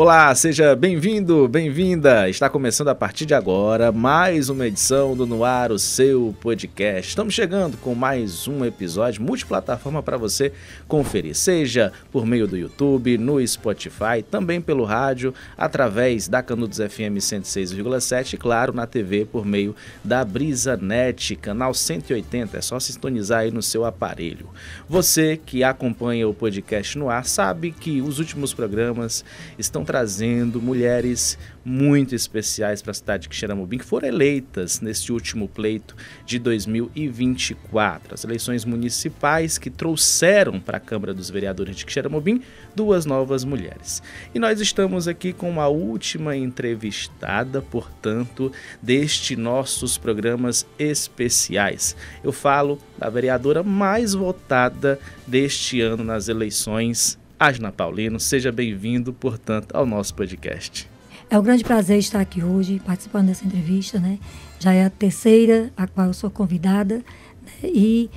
Olá, seja bem-vindo, bem-vinda. Está começando a partir de agora mais uma edição do Noar, o seu podcast. Estamos chegando com mais um episódio multiplataforma para você conferir, seja por meio do YouTube, no Spotify, também pelo rádio, através da Canudos FM 106,7 e, claro, na TV por meio da Brisa Net, canal 180. É só sintonizar aí no seu aparelho. Você que acompanha o podcast no ar sabe que os últimos programas estão trazendo mulheres muito especiais para a cidade de Xeramobim, que foram eleitas neste último pleito de 2024. As eleições municipais que trouxeram para a Câmara dos Vereadores de Xeramobim duas novas mulheres. E nós estamos aqui com a última entrevistada, portanto, deste nossos programas especiais. Eu falo da vereadora mais votada deste ano nas eleições Asna Paulino. Seja bem-vindo, portanto, ao nosso podcast. É um grande prazer estar aqui hoje, participando dessa entrevista, né? Já é a terceira a qual eu sou convidada né? e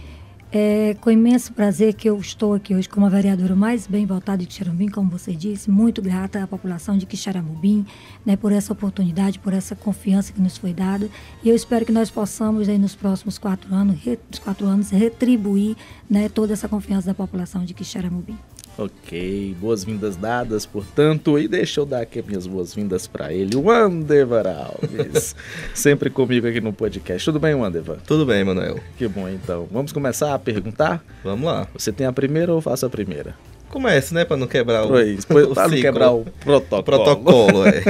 é com imenso prazer que eu estou aqui hoje como a vereadora mais bem votada de Quixeramobim, como você disse, muito grata à população de Quixaramubim, né, por essa oportunidade, por essa confiança que nos foi dada. E eu espero que nós possamos, aí, nos próximos quatro anos, re, quatro anos retribuir né, toda essa confiança da população de Quixaramubim. Ok, boas-vindas dadas, portanto, e deixa eu dar aqui as minhas boas-vindas para ele, o Andevar Alves, sempre comigo aqui no podcast. Tudo bem, Andevar? Tudo bem, Manoel. Que bom, então. Vamos começar a perguntar? Vamos lá. Você tem a primeira ou faço a primeira? Comece, né? Para não quebrar o. Pois, o para não quebrar o protocolo. protocolo é.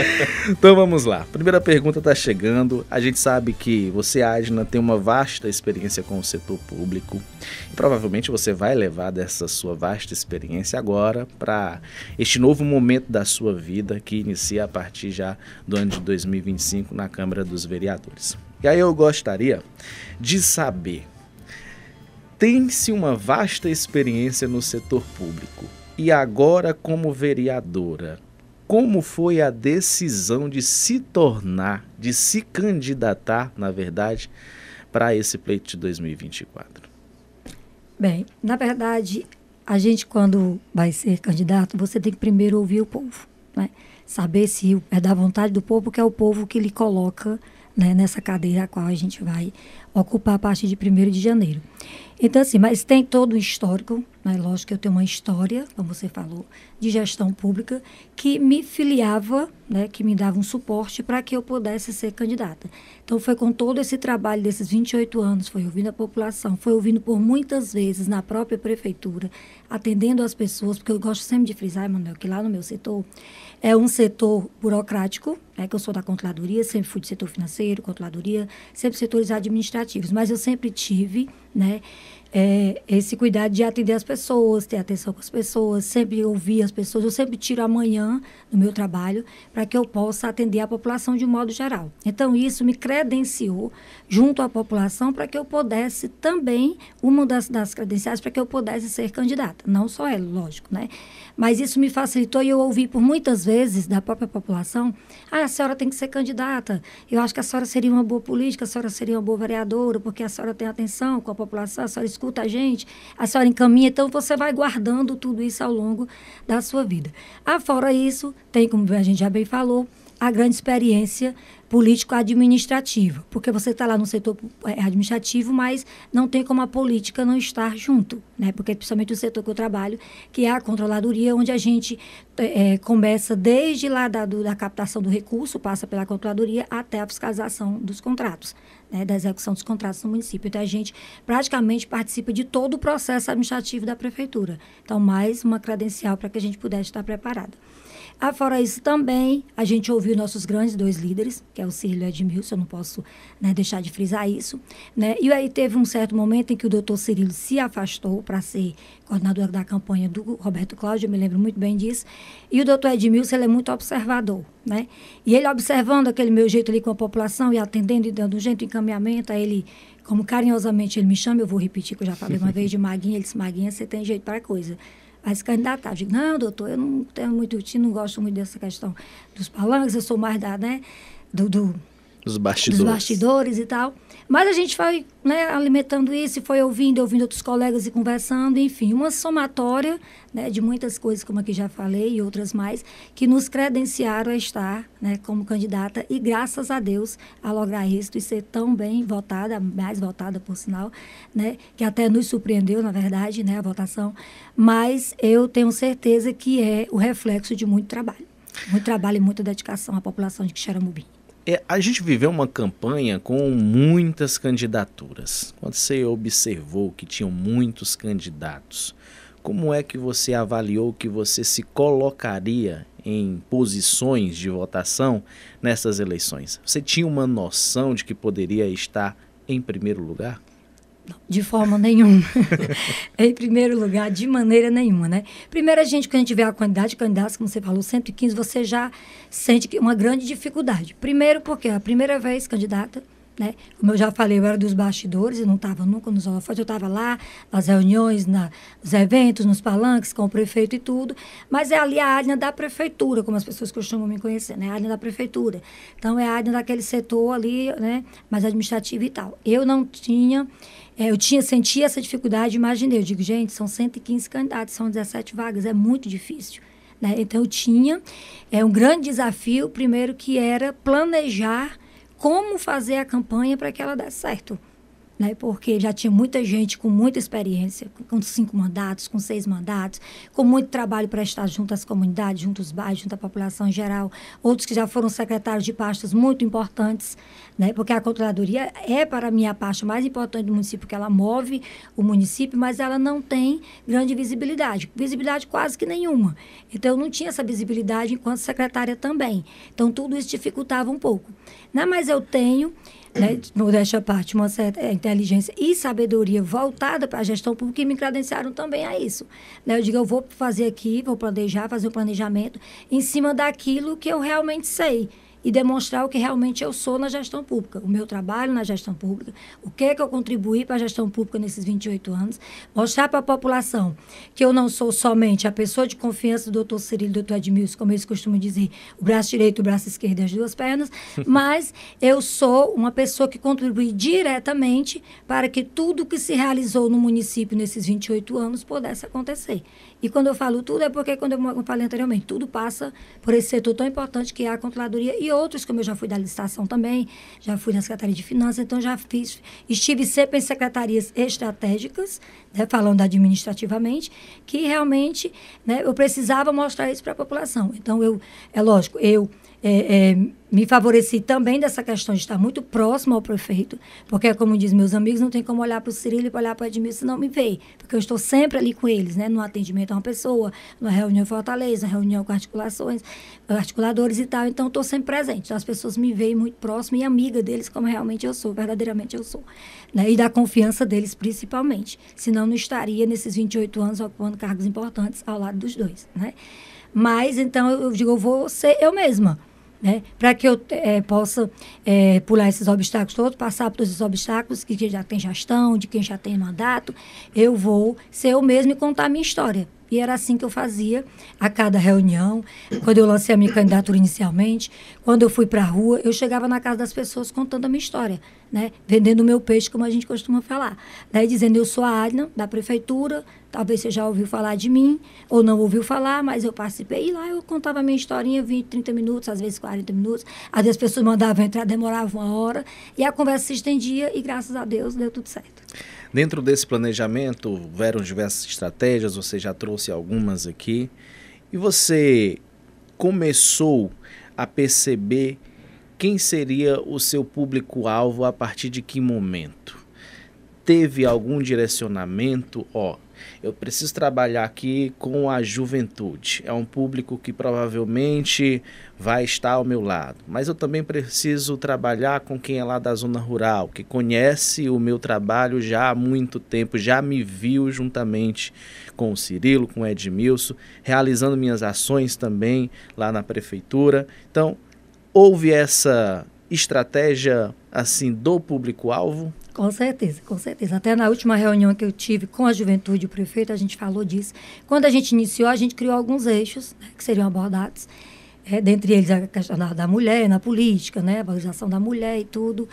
então vamos lá. Primeira pergunta está chegando. A gente sabe que você, Adna, tem uma vasta experiência com o setor público. E provavelmente você vai levar dessa sua vasta experiência agora para este novo momento da sua vida que inicia a partir já do ano de 2025 na Câmara dos Vereadores. E aí eu gostaria de saber tem-se uma vasta experiência no setor público. E agora, como vereadora, como foi a decisão de se tornar, de se candidatar, na verdade, para esse pleito de 2024? Bem, na verdade, a gente quando vai ser candidato, você tem que primeiro ouvir o povo, né? Saber se é da vontade do povo, que é o povo que lhe coloca né, nessa cadeira a qual a gente vai ocupar a partir de 1 de janeiro. Então, assim, mas tem todo um histórico, né? lógico que eu tenho uma história, como você falou, de gestão pública, que me filiava, né, que me dava um suporte para que eu pudesse ser candidata. Então, foi com todo esse trabalho desses 28 anos, foi ouvindo a população, foi ouvindo por muitas vezes na própria prefeitura, atendendo as pessoas, porque eu gosto sempre de frisar, Emanuel, que lá no meu setor, é um setor burocrático, né, que eu sou da controladoria, sempre fui do setor financeiro, controladoria, sempre setores administrativos, mas eu sempre tive né, é, esse cuidado de atender as pessoas, ter atenção com as pessoas, sempre ouvir as pessoas. Eu sempre tiro amanhã do meu trabalho para que eu possa atender a população de um modo geral. Então, isso me credenciou junto à população para que eu pudesse também, uma das, das credenciais, para que eu pudesse ser candidata. Não só ela, lógico, né? Mas isso me facilitou e eu ouvi por muitas vezes da própria população: ah, a senhora tem que ser candidata, eu acho que a senhora seria uma boa política, a senhora seria uma boa vereadora, porque a senhora tem atenção com a população, a senhora escuta a gente, a senhora encaminha, então você vai guardando tudo isso ao longo da sua vida. Afora isso, tem, como a gente já bem falou, a grande experiência político-administrativa, porque você está lá no setor é, administrativo, mas não tem como a política não estar junto, né? Porque principalmente o setor que eu trabalho, que é a controladoria, onde a gente é, é, começa desde lá da, do, da captação do recurso, passa pela controladoria até a fiscalização dos contratos, né? Da execução dos contratos no município. Então a gente praticamente participa de todo o processo administrativo da prefeitura. Então mais uma credencial para que a gente pudesse estar preparada. Afora ah, isso também, a gente ouviu nossos grandes dois líderes, que é o Cirilo e Edmilson, eu não posso né, deixar de frisar isso. Né? E aí teve um certo momento em que o doutor Cirilo se afastou para ser coordenador da campanha do Roberto Cláudio, eu me lembro muito bem disso. E o doutor Edmilson ele é muito observador. Né? E ele observando aquele meu jeito ali com a população e atendendo e dando um jeito de encaminhamento, aí ele como carinhosamente ele me chama, eu vou repetir que eu já falei uma vez de Maguinha, ele disse, Maguinha, você tem jeito para coisa vai se candidatar. Eu digo, não, doutor, eu não tenho muito time, não gosto muito dessa questão dos palanques, eu sou mais da, né, do, do dos, bastidores. dos bastidores e tal. Mas a gente foi né, alimentando isso e foi ouvindo, ouvindo outros colegas e conversando, enfim, uma somatória né, de muitas coisas, como aqui já falei, e outras mais, que nos credenciaram a estar né, como candidata e, graças a Deus, a lograr isso e ser tão bem votada, mais votada, por sinal, né, que até nos surpreendeu, na verdade, né, a votação, mas eu tenho certeza que é o reflexo de muito trabalho. Muito trabalho e muita dedicação à população de Xaramubim é, a gente viveu uma campanha com muitas candidaturas. Quando você observou que tinham muitos candidatos, como é que você avaliou que você se colocaria em posições de votação nessas eleições? Você tinha uma noção de que poderia estar em primeiro lugar? De forma nenhuma. É, em primeiro lugar, de maneira nenhuma, né? Primeiro, a gente, quando a gente vê a quantidade de candidatos, como você falou, 115, você já sente é uma grande dificuldade. Primeiro, porque é a primeira vez candidata, né? Como eu já falei, eu era dos bastidores, eu não estava nunca nos holofotes, eu estava lá nas reuniões, na, nos eventos, nos palanques com o prefeito e tudo, mas é ali a área da prefeitura, como as pessoas costumam me conhecer, né? A área da prefeitura. Então, é a área daquele setor ali, né? Mais administrativo e tal. Eu não tinha é, eu tinha sentia essa dificuldade, imaginei. Eu digo, gente, são 115 candidatos, são 17 vagas, é muito difícil. Né? Então, eu tinha é, um grande desafio, primeiro, que era planejar como fazer a campanha para que ela desse certo né? Porque já tinha muita gente com muita experiência, com cinco mandatos, com seis mandatos, com muito trabalho prestado junto às comunidades, junto aos bairros, junto à população em geral. Outros que já foram secretários de pastas muito importantes, né? Porque a controladoria é para mim a pasta mais importante do município, porque ela move o município, mas ela não tem grande visibilidade, visibilidade quase que nenhuma. Então eu não tinha essa visibilidade enquanto secretária também. Então tudo isso dificultava um pouco. Não, né? mas eu tenho né, modéstia à parte, uma certa é, inteligência e sabedoria voltada para a gestão pública e me credenciaram também a isso. Né, eu digo, eu vou fazer aqui, vou planejar, fazer o um planejamento em cima daquilo que eu realmente sei e demonstrar o que realmente eu sou na gestão pública, o meu trabalho na gestão pública, o que é que eu contribuí para a gestão pública nesses 28 anos, mostrar para a população que eu não sou somente a pessoa de confiança do doutor Cirilo e do doutor Edmilson, como eles costumam dizer, o braço direito, o braço esquerdo e as duas pernas, mas eu sou uma pessoa que contribui diretamente para que tudo que se realizou no município nesses 28 anos pudesse acontecer. E quando eu falo tudo, é porque, quando eu falei anteriormente, tudo passa por esse setor tão importante que é a controladoria e outros, como eu já fui da licitação também, já fui na Secretaria de Finanças, então já fiz, estive sempre em secretarias estratégicas, né, falando administrativamente, que realmente né, eu precisava mostrar isso para a população. Então, eu, é lógico, eu é, é, me favoreci também dessa questão de estar muito próximo ao prefeito, porque, como diz meus amigos, não tem como olhar para o Cirilo e olhar para o Edmilson não me vê, porque eu estou sempre ali com eles, né? No atendimento a uma pessoa, na reunião em Fortaleza, reunião com articulações, articuladores e tal. Então, estou sempre presente. Então, as pessoas me veem muito próximo e amiga deles, como realmente eu sou, verdadeiramente eu sou. Né? E da confiança deles, principalmente. Senão, não estaria nesses 28 anos ocupando cargos importantes ao lado dos dois, né? Mas, então, eu digo, eu vou ser eu mesma né? Para que eu é, possa é, pular esses obstáculos todos, passar por esses obstáculos que, já tem gestão, de quem já tem mandato, eu vou ser eu mesmo e contar a minha história. E era assim que eu fazia a cada reunião. Quando eu lancei a minha candidatura inicialmente, quando eu fui para a rua, eu chegava na casa das pessoas contando a minha história, né? Vendendo o meu peixe, como a gente costuma falar. Daí né? dizendo, eu sou a Adna, da prefeitura, talvez você já ouviu falar de mim, ou não ouviu falar, mas eu participei. E lá eu contava a minha historinha, 20, 30 minutos, às vezes 40 minutos. Às vezes as pessoas mandavam entrar, demoravam uma hora. E a conversa se estendia e, graças a Deus, deu tudo certo. Dentro desse planejamento, houveram diversas estratégias, você já trouxe algumas aqui. E você começou a perceber quem seria o seu público-alvo a partir de que momento? Teve algum direcionamento? Ó, eu preciso trabalhar aqui com a juventude. É um público que provavelmente vai estar ao meu lado. Mas eu também preciso trabalhar com quem é lá da zona rural, que conhece o meu trabalho já há muito tempo, já me viu juntamente com o Cirilo, com o Edmilson, realizando minhas ações também lá na prefeitura. Então, houve essa estratégia assim do público-alvo? Com certeza, com certeza. Até na última reunião que eu tive com a juventude e o prefeito, a gente falou disso. Quando a gente iniciou, a gente criou alguns eixos né, que seriam abordados. É, dentre eles a questão da, da mulher na política, né, a valorização da mulher e tudo.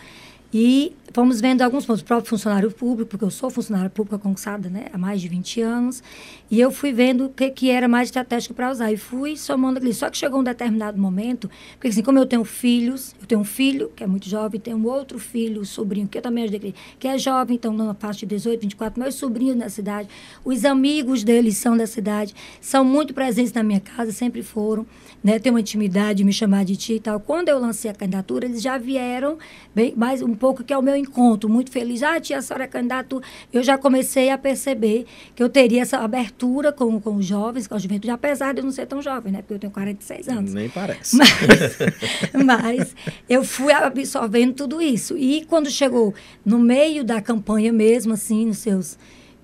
E fomos vendo alguns pontos. O próprio funcionário público, porque eu sou funcionária pública concursada né, há mais de 20 anos, e eu fui vendo o que, que era mais estratégico para usar. E fui somando aquilo. Só que chegou um determinado momento, porque assim, como eu tenho filhos, eu tenho um filho que é muito jovem, tenho outro filho, sobrinho, que eu também ajudei, que é jovem, então na faixa de 18, 24, meus sobrinhos na cidade, os amigos deles são da cidade, são muito presentes na minha casa, sempre foram, né, tem uma intimidade, me chamar de ti e tal. Quando eu lancei a candidatura, eles já vieram bem mais um pouco, que é o meu encontro, muito feliz. Ah, tia, a senhora é candidato. Eu já comecei a perceber que eu teria essa abertura com, com os jovens, com a juventude, apesar de eu não ser tão jovem, né? Porque eu tenho 46 anos. Nem parece. Mas, mas eu fui absorvendo tudo isso. E quando chegou no meio da campanha mesmo, assim, nos seus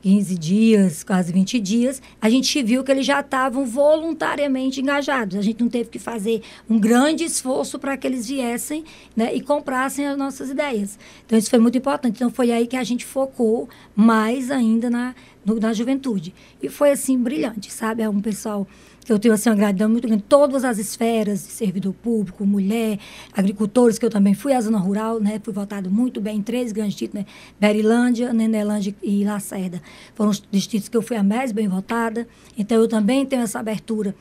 15 dias, quase 20 dias, a gente viu que eles já estavam voluntariamente engajados. A gente não teve que fazer um grande esforço para que eles viessem né, e comprassem as nossas ideias. Então, isso foi muito importante. Então, foi aí que a gente focou mais ainda na, no, na juventude. E foi, assim, brilhante, sabe? É um pessoal que eu tenho assim, uma gratidão muito grande. Todas as esferas de servidor público, mulher, agricultores, que eu também fui à zona rural, né? Fui votado muito bem em três grandes títulos, né? Berilândia, Nenelândia e Lacerda. Foram os distritos que eu fui a mais bem votada. Então, eu também tenho essa abertura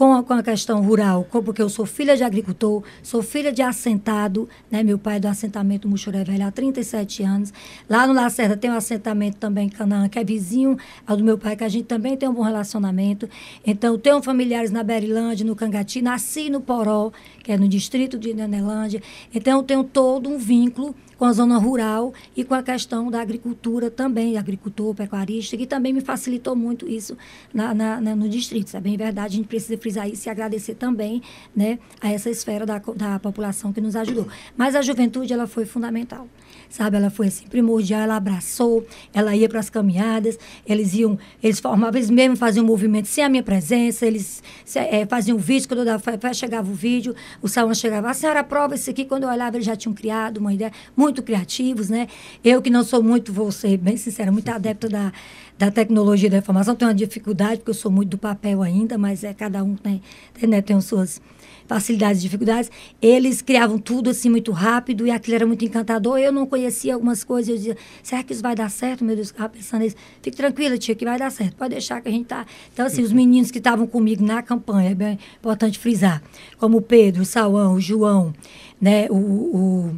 com a, com a questão rural, porque eu sou filha de agricultor, sou filha de assentado, né? Meu pai é do assentamento Muxuré Velho há 37 anos. Lá no Lacerda tem um assentamento também em Canaã, que é vizinho ao do meu pai, que a gente também tem um bom relacionamento. Então, tenho familiares na Berilândia, no Cangati, nasci no Poró, que é no distrito de Nenelândia. Então, tenho todo um vínculo com a zona rural e com a questão da agricultura também, agricultor, pecuarista, que também me facilitou muito isso na, na, na no distrito. É bem verdade, a gente precisa fiz isso e agradecer também né, a essa esfera da, da população que nos ajudou. Mas a juventude, ela foi fundamental, sabe? Ela foi assim, primordial, ela abraçou, ela ia para as caminhadas, eles iam, eles formavam, eles mesmo faziam movimento sem a minha presença, eles é, faziam vídeo, quando eu dava fé, chegava o vídeo, o salão chegava, a senhora prova isso aqui, quando eu olhava, eles já tinham criado uma ideia, muito criativos, né? Eu que não sou muito, vou ser bem sincera, muito adepta da da tecnologia da informação. Tenho uma dificuldade, porque eu sou muito do papel ainda, mas é cada um tem, tem, né, tem suas facilidades e dificuldades. Eles criavam tudo assim muito rápido e aquilo era muito encantador. Eu não conhecia algumas coisas. Eu dizia, será que isso vai dar certo? Meu Deus, eu pensando nisso. Fique tranquila, tia, que vai dar certo. Pode deixar que a gente tá. Então, assim, os meninos que estavam comigo na campanha, é bem importante frisar, como o Pedro, o Salão, o João, né, o, o,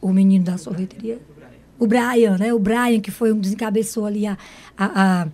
o menino da sorveteria o Brian, né? O Brian, que foi um desencabeçou ali a, a, a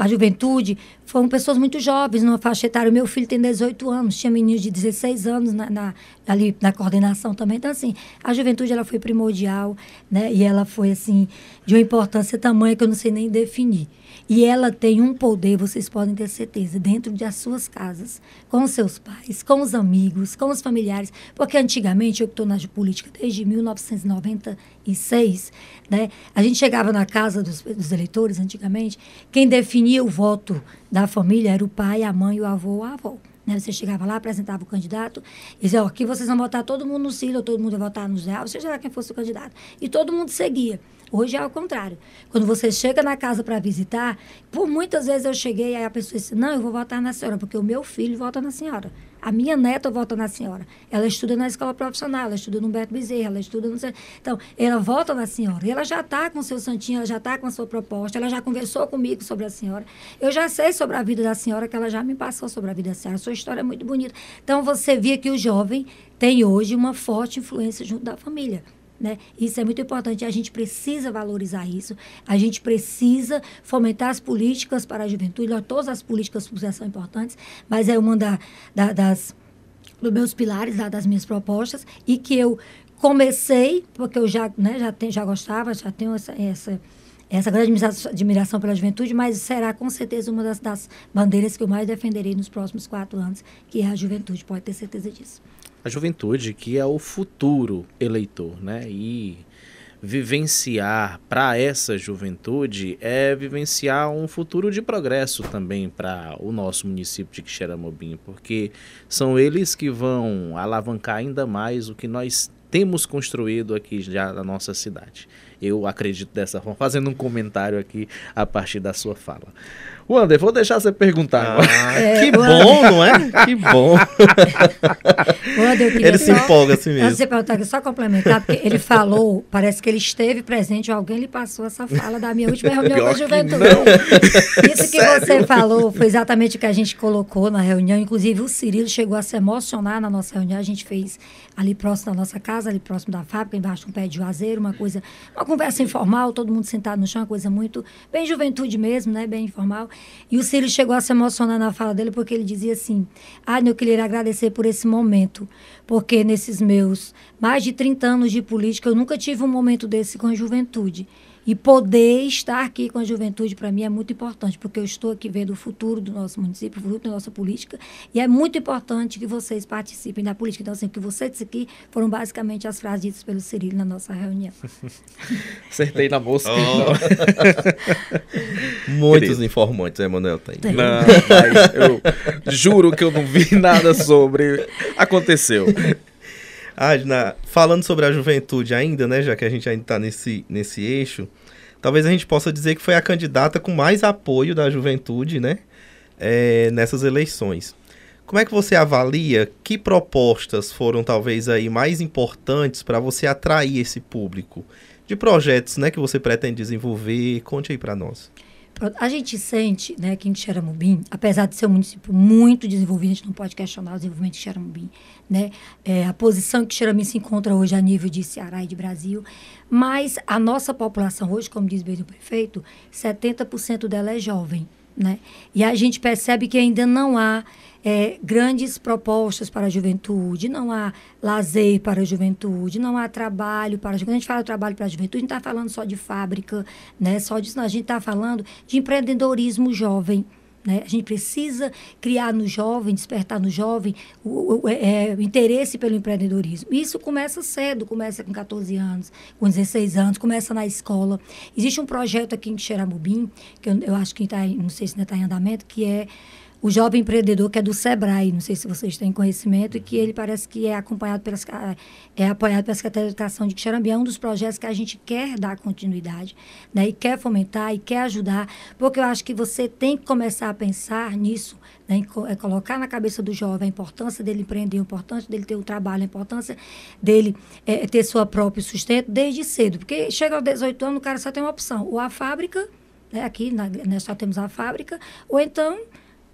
a juventude, foram pessoas muito jovens, numa faixa etária. O meu filho tem 18 anos, tinha meninos de 16 anos na, na, ali na coordenação também. Então, assim, a juventude ela foi primordial, né? E ela foi, assim, de uma importância tamanha que eu não sei nem definir. E ela tem um poder, vocês podem ter certeza, dentro das suas casas, com os seus pais, com os amigos, com os familiares. Porque antigamente, eu que estou na política desde 1996, né, a gente chegava na casa dos, dos eleitores, antigamente, quem definia o voto da família era o pai, a mãe, o avô ou a avó. Né? Você chegava lá, apresentava o candidato, e dizia, ó, aqui vocês vão votar todo mundo no Ciro, todo mundo vai votar no Zé, seja lá quem fosse o candidato. E todo mundo seguia. Hoje é ao contrário. Quando você chega na casa para visitar, por muitas vezes eu cheguei e a pessoa disse: Não, eu vou votar na senhora, porque o meu filho vota na senhora. A minha neta vota na senhora. Ela estuda na escola profissional, ela estuda no Humberto Bezerra, ela estuda no. Então, ela vota na senhora. E ela já está com o seu santinho, ela já está com a sua proposta, ela já conversou comigo sobre a senhora. Eu já sei sobre a vida da senhora, que ela já me passou sobre a vida da senhora. A sua história é muito bonita. Então, você via que o jovem tem hoje uma forte influência junto da família. Né? Isso é muito importante. A gente precisa valorizar isso. A gente precisa fomentar as políticas para a juventude. Né? Todas as políticas públicas são importantes, mas é uma da, da, das dos meus pilares, da, das minhas propostas e que eu comecei porque eu já, né, já, já gostava, já tenho essa, essa essa grande admiração pela juventude, mas será com certeza uma das, das bandeiras que eu mais defenderei nos próximos quatro anos, que é a juventude, pode ter certeza disso a juventude, que é o futuro eleitor, né? E vivenciar para essa juventude é vivenciar um futuro de progresso também para o nosso município de Quixeramobim, porque são eles que vão alavancar ainda mais o que nós temos construído aqui já na nossa cidade. Eu acredito dessa forma, fazendo um comentário aqui a partir da sua fala. Wander, vou deixar você perguntar. Ah, é, que bom, não é? Que bom. Wander, ele se empolga assim mesmo. Antes de perguntar, só complementar, porque ele falou, parece que ele esteve presente, alguém lhe passou essa fala da minha última reunião Pior da juventude. Que Isso que Sério? você falou foi exatamente o que a gente colocou na reunião. Inclusive, o Cirilo chegou a se emocionar na nossa reunião. A gente fez ali próximo da nossa casa, ali próximo da fábrica, embaixo de um pé de juazeiro, uma coisa, uma conversa informal, todo mundo sentado no chão, uma coisa muito bem juventude mesmo, né? Bem informal. E o Círio chegou a se emocionar na fala dele, porque ele dizia assim: Ah, eu queria agradecer por esse momento, porque nesses meus mais de 30 anos de política, eu nunca tive um momento desse com a juventude. E poder estar aqui com a juventude, para mim, é muito importante, porque eu estou aqui vendo o futuro do nosso município, o futuro da nossa política, e é muito importante que vocês participem da política. Então, assim, o que você disse aqui foram basicamente as frases ditas pelo Cirilo na nossa reunião. Acertei na bolsa. Oh. Então. Muitos Querido. informantes, Emanuel, tem. tem. Não, mas eu juro que eu não vi nada sobre. Aconteceu. Adna, falando sobre a juventude ainda, né, já que a gente ainda está nesse, nesse eixo, talvez a gente possa dizer que foi a candidata com mais apoio da juventude, né, é, nessas eleições. Como é que você avalia que propostas foram talvez aí mais importantes para você atrair esse público? De projetos, né, que você pretende desenvolver? Conte aí para nós. A gente sente, né, que em Xeramubim, apesar de ser um município muito desenvolvido, a gente não pode questionar o desenvolvimento de Xeramubim, né? É, a posição que Xeramubim se encontra hoje a nível de Ceará e de Brasil, mas a nossa população hoje, como diz bem o prefeito, 70% dela é jovem, né? E a gente percebe que ainda não há é, grandes propostas para a juventude, não há lazer para a juventude, não há trabalho para a juventude. Quando a gente fala trabalho para a juventude, a gente está falando só de fábrica, né? só disso, não. a gente está falando de empreendedorismo jovem. Né? A gente precisa criar no jovem, despertar no jovem o, o, é, é, o, interesse pelo empreendedorismo. Isso começa cedo, começa com 14 anos, com 16 anos, começa na escola. Existe um projeto aqui em Xeramubim, que eu, eu acho que está, não sei se ainda está em andamento, que é o Jovem Empreendedor, que é do SEBRAE, não sei se vocês têm conhecimento, e que ele parece que é acompanhado pelas, é apoiado pela Secretaria de Educação de Xarambi, é um dos projetos que a gente quer dar continuidade, né, e quer fomentar, e quer ajudar, porque eu acho que você tem que começar a pensar nisso, né, é colocar na cabeça do jovem a importância dele empreender, a importância dele ter um trabalho, a importância dele é, ter sua próprio sustento desde cedo, porque chega aos 18 anos, o cara só tem uma opção, ou a fábrica, né, aqui na, nós só temos a fábrica, ou então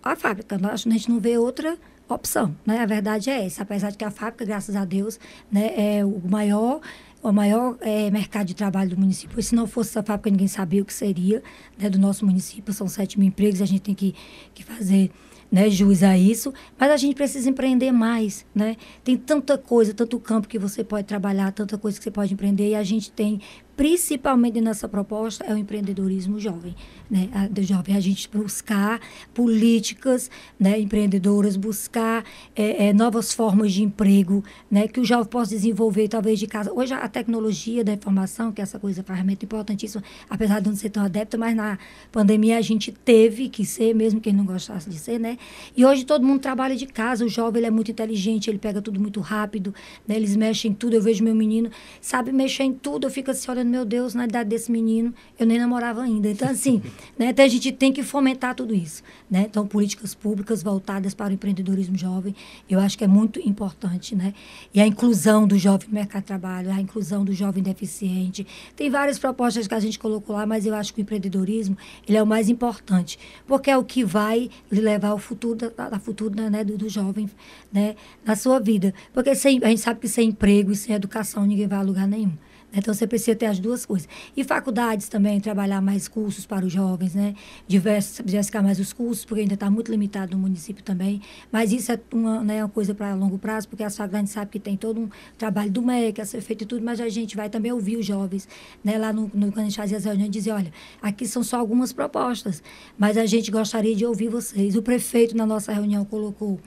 a fábrica. A gente não vê outra opção, né? A verdade é essa, apesar de que a fábrica, graças a Deus, né, é o maior o maior é, mercado de trabalho do município. E se não fosse essa fábrica, ninguém sabia o que seria né, do nosso município. São 7 mil empregos, a gente tem que, que fazer né, juiz a isso. Mas a gente precisa empreender mais. Né? Tem tanta coisa, tanto campo que você pode trabalhar, tanta coisa que você pode empreender. E a gente tem principalmente nessa proposta, é o empreendedorismo jovem. Né? A, do jovem, a gente buscar políticas né? empreendedoras, buscar é, é, novas formas de emprego, né? que o jovem possa desenvolver, talvez de casa. Hoje, a tecnologia da informação, que é essa coisa ferramenta importantíssima, apesar de não ser tão adepta, mas na pandemia a gente teve que ser, mesmo quem não gostasse de ser, né? E hoje todo mundo trabalha de casa, o jovem ele é muito inteligente, ele pega tudo muito rápido, né? eles mexem em tudo. Eu vejo meu menino, sabe mexer em tudo, eu fico assim olhando meu Deus, na idade desse menino, eu nem namorava ainda. Então, assim, né, então a gente tem que fomentar tudo isso. Né? Então, políticas públicas voltadas para o empreendedorismo jovem, eu acho que é muito importante. Né? E a inclusão do jovem no mercado de trabalho, a inclusão do jovem deficiente. Tem várias propostas que a gente colocou lá, mas eu acho que o empreendedorismo ele é o mais importante, porque é o que vai levar ao futuro, da, da futuro né, do, do jovem né, na sua vida. Porque sem, a gente sabe que sem emprego e sem educação ninguém vai a lugar nenhum. Né? Então você precisa ter as duas coisas. E faculdades também, trabalhar mais cursos para os jovens, né? Diversos, diversificar mais os cursos, porque ainda está muito limitado no município também. Mas isso é uma, né, uma coisa para longo prazo, porque a faculdades sabe que tem todo um trabalho do MEC a ser feito e tudo, mas a gente vai também ouvir os jovens, né? Lá no, no quando a gente fazia as reuniões, dizer, olha, aqui são só algumas propostas, mas a gente gostaria de ouvir vocês. O prefeito, na nossa reunião, colocou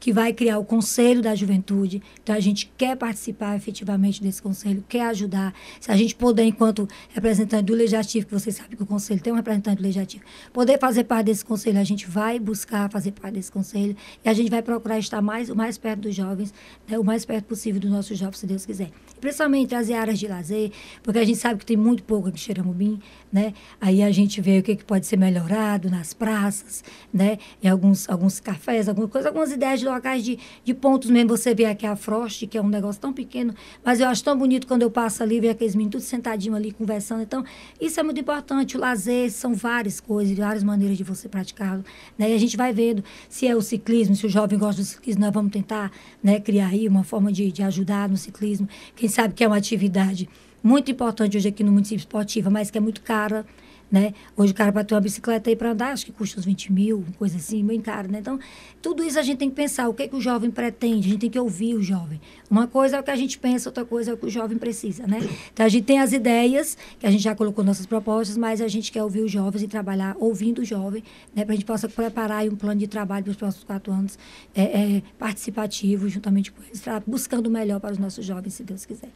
que vai criar o Conselho da Juventude. Então, a gente quer participar efetivamente desse conselho, quer ajudar. Se a gente puder, enquanto representante do Legislativo, que você sabe que o conselho tem um representante do Legislativo, poder fazer parte desse conselho, a gente vai buscar fazer parte desse conselho e a gente vai procurar estar mais, o mais perto dos jovens, né, o mais perto possível dos nossos jovens, se Deus quiser. E principalmente trazer áreas de lazer, porque a gente sabe que tem muito pouco aqui em Xeramubim, né? Aí a gente vê o que, que pode ser melhorado nas praças, né? Em alguns, alguns cafés, alguma coisa, algumas ideias de locais de, de pontos mesmo. Você vê aqui a Frost, que é um negócio tão pequeno, mas eu acho tão bonito quando eu passo ali, ver aqueles meninos tudo sentadinho ali conversando. Então, isso é muito importante. O lazer são várias coisas, várias maneiras de você praticar, né? E a gente vai vendo se é o ciclismo, se o jovem gosta do ciclismo, nós vamos tentar, né, criar aí uma forma de, de ajudar no ciclismo. Quem sabe que é uma atividade muito importante hoje aqui no município esportivo, mas que é muito cara. Né? Hoje o cara para ter uma bicicleta aí para andar, acho que custa uns 20 mil, coisa assim, bem caro, né? Então, tudo isso a gente tem que pensar, o que, é que o jovem pretende, a gente tem que ouvir o jovem. Uma coisa é o que a gente pensa, outra coisa é o que o jovem precisa, né? Então, a gente tem as ideias, que a gente já colocou nossas propostas, mas a gente quer ouvir os jovens e trabalhar ouvindo o jovem, né? Para a gente possa preparar um plano de trabalho para os próximos quatro anos é, é, participativo, juntamente com eles, buscando o melhor para os nossos jovens, se Deus quiser.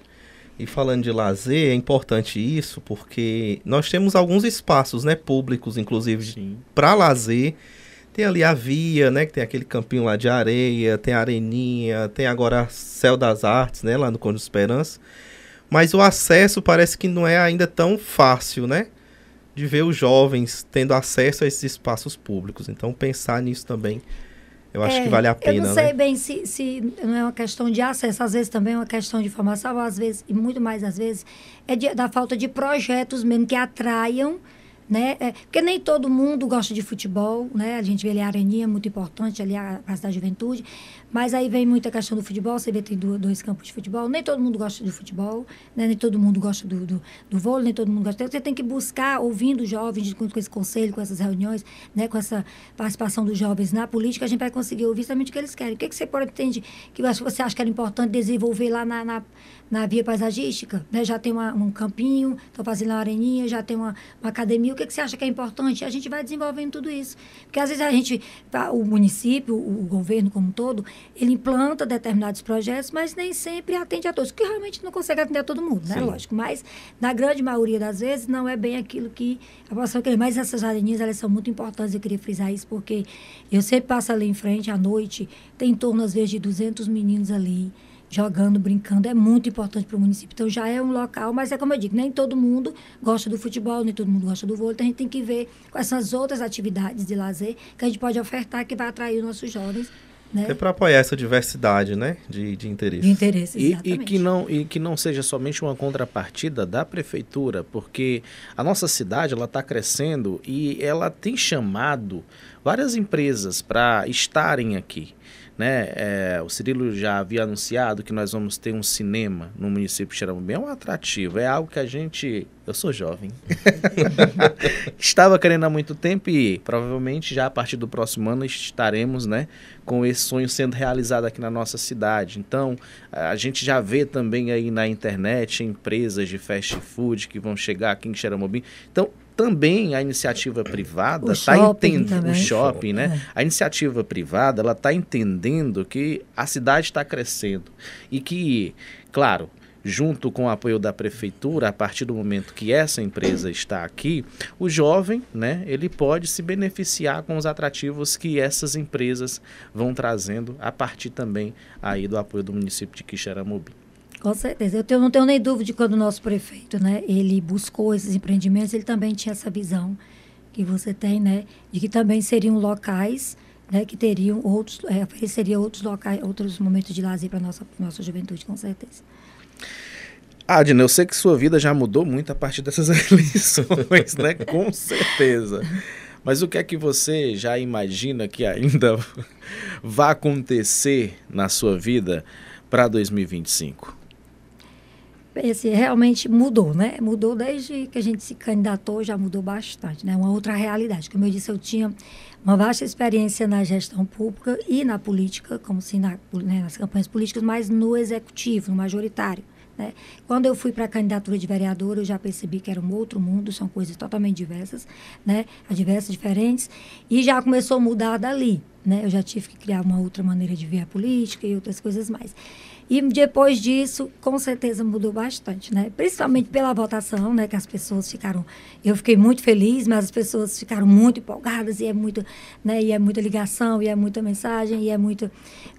E falando de lazer, é importante isso porque nós temos alguns espaços, né, públicos, inclusive, para lazer. Tem ali a via, né, que tem aquele campinho lá de areia, tem a areninha, tem agora Céu das Artes, né, lá no Conde Esperança. Mas o acesso parece que não é ainda tão fácil, né, de ver os jovens tendo acesso a esses espaços públicos. Então, pensar nisso também eu acho é, que vale a pena. Eu não sei né? bem se, se não é uma questão de acesso, às vezes também é uma questão de formação, às vezes, e muito mais às vezes, é de, da falta de projetos mesmo que atraiam né? É, porque nem todo mundo gosta de futebol, né? A gente vê ali a areninha muito importante, ali a Praça da Juventude, mas aí vem muita questão do futebol, você vê tem dois campos de futebol, nem todo mundo gosta de futebol, né? nem todo mundo gosta do, do, do vôlei, nem todo mundo gosta. Você tem que buscar, ouvindo os jovens, com, com esse conselho, com essas reuniões, né? com essa participação dos jovens na política, a gente vai conseguir ouvir justamente o que eles querem. O que, é que você pretende, que você acha que era importante desenvolver lá na, na, na via paisagística? Né? Já tem uma, um campinho, estão fazendo uma areninha, já tem uma, uma academia, o que, que você acha que é importante? A gente vai desenvolvendo tudo isso. Porque às vezes a gente, o município, o governo como um todo, ele implanta determinados projetos, mas nem sempre atende a todos, que realmente não consegue atender a todo mundo, né? Sim. Lógico. Mas, na grande maioria das vezes, não é bem aquilo que a população quer. Mas essas areninhas, elas são muito importantes, eu queria frisar isso, porque eu sempre passo ali em frente à noite, tem em torno, às vezes, de 200 meninos ali jogando, brincando, é muito importante para o município. Então já é um local, mas é como eu digo, nem todo mundo gosta do futebol, nem todo mundo gosta do vôlei, então a gente tem que ver quais são as outras atividades de lazer que a gente pode ofertar que vai atrair os nossos jovens né? É para apoiar essa diversidade, né, de, de interesses. De e, e, que não e que não seja somente uma contrapartida da prefeitura, porque a nossa cidade ela está crescendo e ela tem chamado várias empresas para estarem aqui. Né? É, o Cirilo já havia anunciado que nós vamos ter um cinema no município de Xaramubim. É um atrativo, é algo que a gente. Eu sou jovem. Estava querendo há muito tempo e provavelmente já a partir do próximo ano estaremos né, com esse sonho sendo realizado aqui na nossa cidade. Então, a gente já vê também aí na internet empresas de fast food que vão chegar aqui em Xaramubim. Então, também a iniciativa privada está entendendo o shopping, né? É. A iniciativa privada ela está entendendo que a cidade está crescendo e que, claro, junto com o apoio da prefeitura, a partir do momento que essa empresa está aqui, o jovem, né, ele pode se beneficiar com os atrativos que essas empresas vão trazendo a partir também aí do apoio do município de Quixeramobim. Com certeza. Eu não tenho nem dúvida de quando o nosso prefeito, né, ele buscou esses empreendimentos, ele também tinha essa visão que você tem, né, de que também seriam locais, né, que teriam outros, é, ofereceria outros locais, outros momentos de lazer para nossa nossa juventude, com certeza. Adna, eu sei que sua vida já mudou muito a partir dessas eleições, né? Com certeza. Mas o que é que você já imagina que ainda vai acontecer na sua vida para 2025? esse realmente mudou, né? Mudou desde que a gente se candidatou, já mudou bastante, né? Uma outra realidade. Como eu disse, eu tinha uma vasta experiência na gestão pública e na política, como se na, né, nas campanhas políticas, mas no executivo, no majoritário. Né? Quando eu fui para a candidatura de vereadora, eu já percebi que era um outro mundo, são coisas totalmente diversas, né? diversas, diferentes, e já começou a mudar dali. Né? Eu já tive que criar uma outra maneira de ver a política e outras coisas mais. E depois disso, com certeza mudou bastante, né? Principalmente pela votação, né? Que as pessoas ficaram. Eu fiquei muito feliz, mas as pessoas ficaram muito empolgadas e é muito, né? E é muita ligação, e é muita mensagem, e é muito,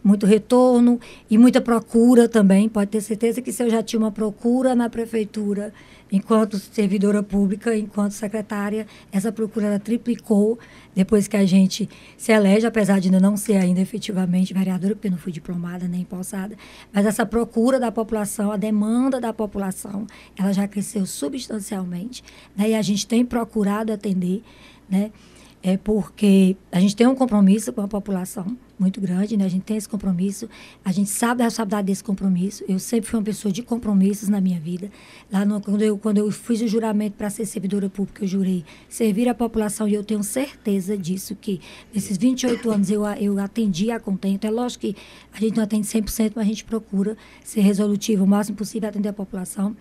muito retorno e muita procura também. Pode ter certeza que se eu já tinha uma procura na prefeitura Enquanto servidora pública, enquanto secretária, essa procura triplicou depois que a gente se elege, apesar de não ser ainda efetivamente vereadora, porque não fui diplomada nem empossada, mas essa procura da população, a demanda da população, ela já cresceu substancialmente. Né? E a gente tem procurado atender, né? é porque a gente tem um compromisso com a população muito grande, né? A gente tem esse compromisso, a gente sabe da responsabilidade desse compromisso. Eu sempre fui uma pessoa de compromissos na minha vida. Lá no, quando, eu, quando eu fiz o juramento para ser servidora pública, eu jurei servir a população e eu tenho certeza disso, que nesses 28 anos eu, eu atendi a contento. É lógico que a gente não atende 100%, mas a gente procura ser resolutivo o máximo possível, atender a população.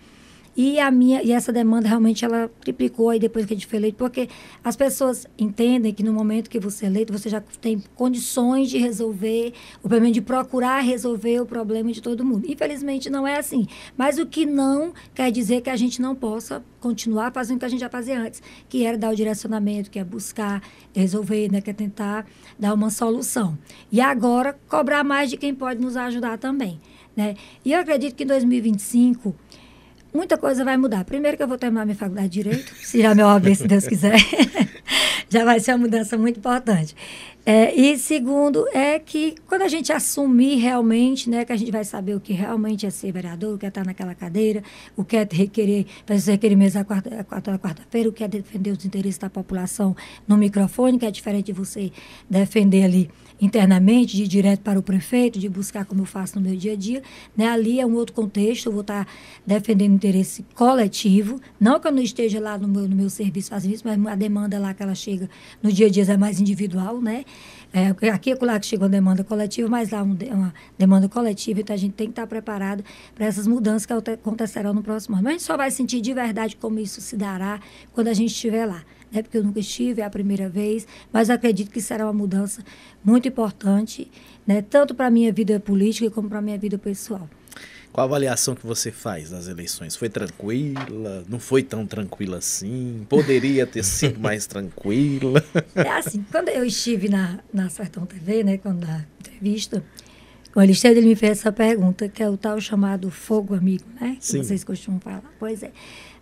E a minha e essa demanda realmente ela triplicou aí depois que a gente foi eleito, porque as pessoas entendem que no momento que você é eleito, você já tem condições de resolver, ou pelo menos de procurar resolver o problema de todo mundo. Infelizmente não é assim, mas o que não quer dizer que a gente não possa continuar fazendo o que a gente já fazia antes, que era dar o direcionamento, que é buscar resolver, né, que é tentar dar uma solução. E agora cobrar mais de quem pode nos ajudar também, né? E eu acredito que em 2025 muita coisa vai mudar. Primeiro que eu vou terminar minha faculdade de Direito, se já meu OAB, se Deus quiser. já vai ser uma mudança muito importante. É, e segundo é que quando a gente assumir realmente, né, que a gente vai saber o que realmente é ser vereador, o que é estar naquela cadeira, o que é requerer, fazer requerimentos quarta, quarta, quarta-feira, o que é defender os interesses da população no microfone, que é diferente de você defender ali internamente, de ir direto para o prefeito, de buscar como eu faço no meu dia a dia. Né? Ali é um outro contexto, eu vou estar defendendo interesse coletivo. Não que eu não esteja lá no meu, no meu serviço fazendo isso, mas a demanda lá que ela chega no dia a dia é mais individual, né? É, aqui e lá que chegou demanda coletiva, mas lá é uma demanda coletiva, então a gente tem que estar preparado para essas mudanças que acontecerão no próximo ano. Mas a gente só vai sentir de verdade como isso se dará quando a gente estiver lá né, porque eu nunca estive, é a primeira vez, mas acredito que será uma mudança muito importante, né, tanto para a minha vida política como para a minha vida pessoal. Qual a avaliação que você faz das eleições? Foi tranquila? Não foi tão tranquila assim? Poderia ter sido mais tranquila? É assim, quando eu estive na, na Sertão TV, né, quando na entrevista, o Alexandre ele me fez essa pergunta, que é o tal chamado fogo amigo, né? Sim. Que vocês costumam falar. Pois é.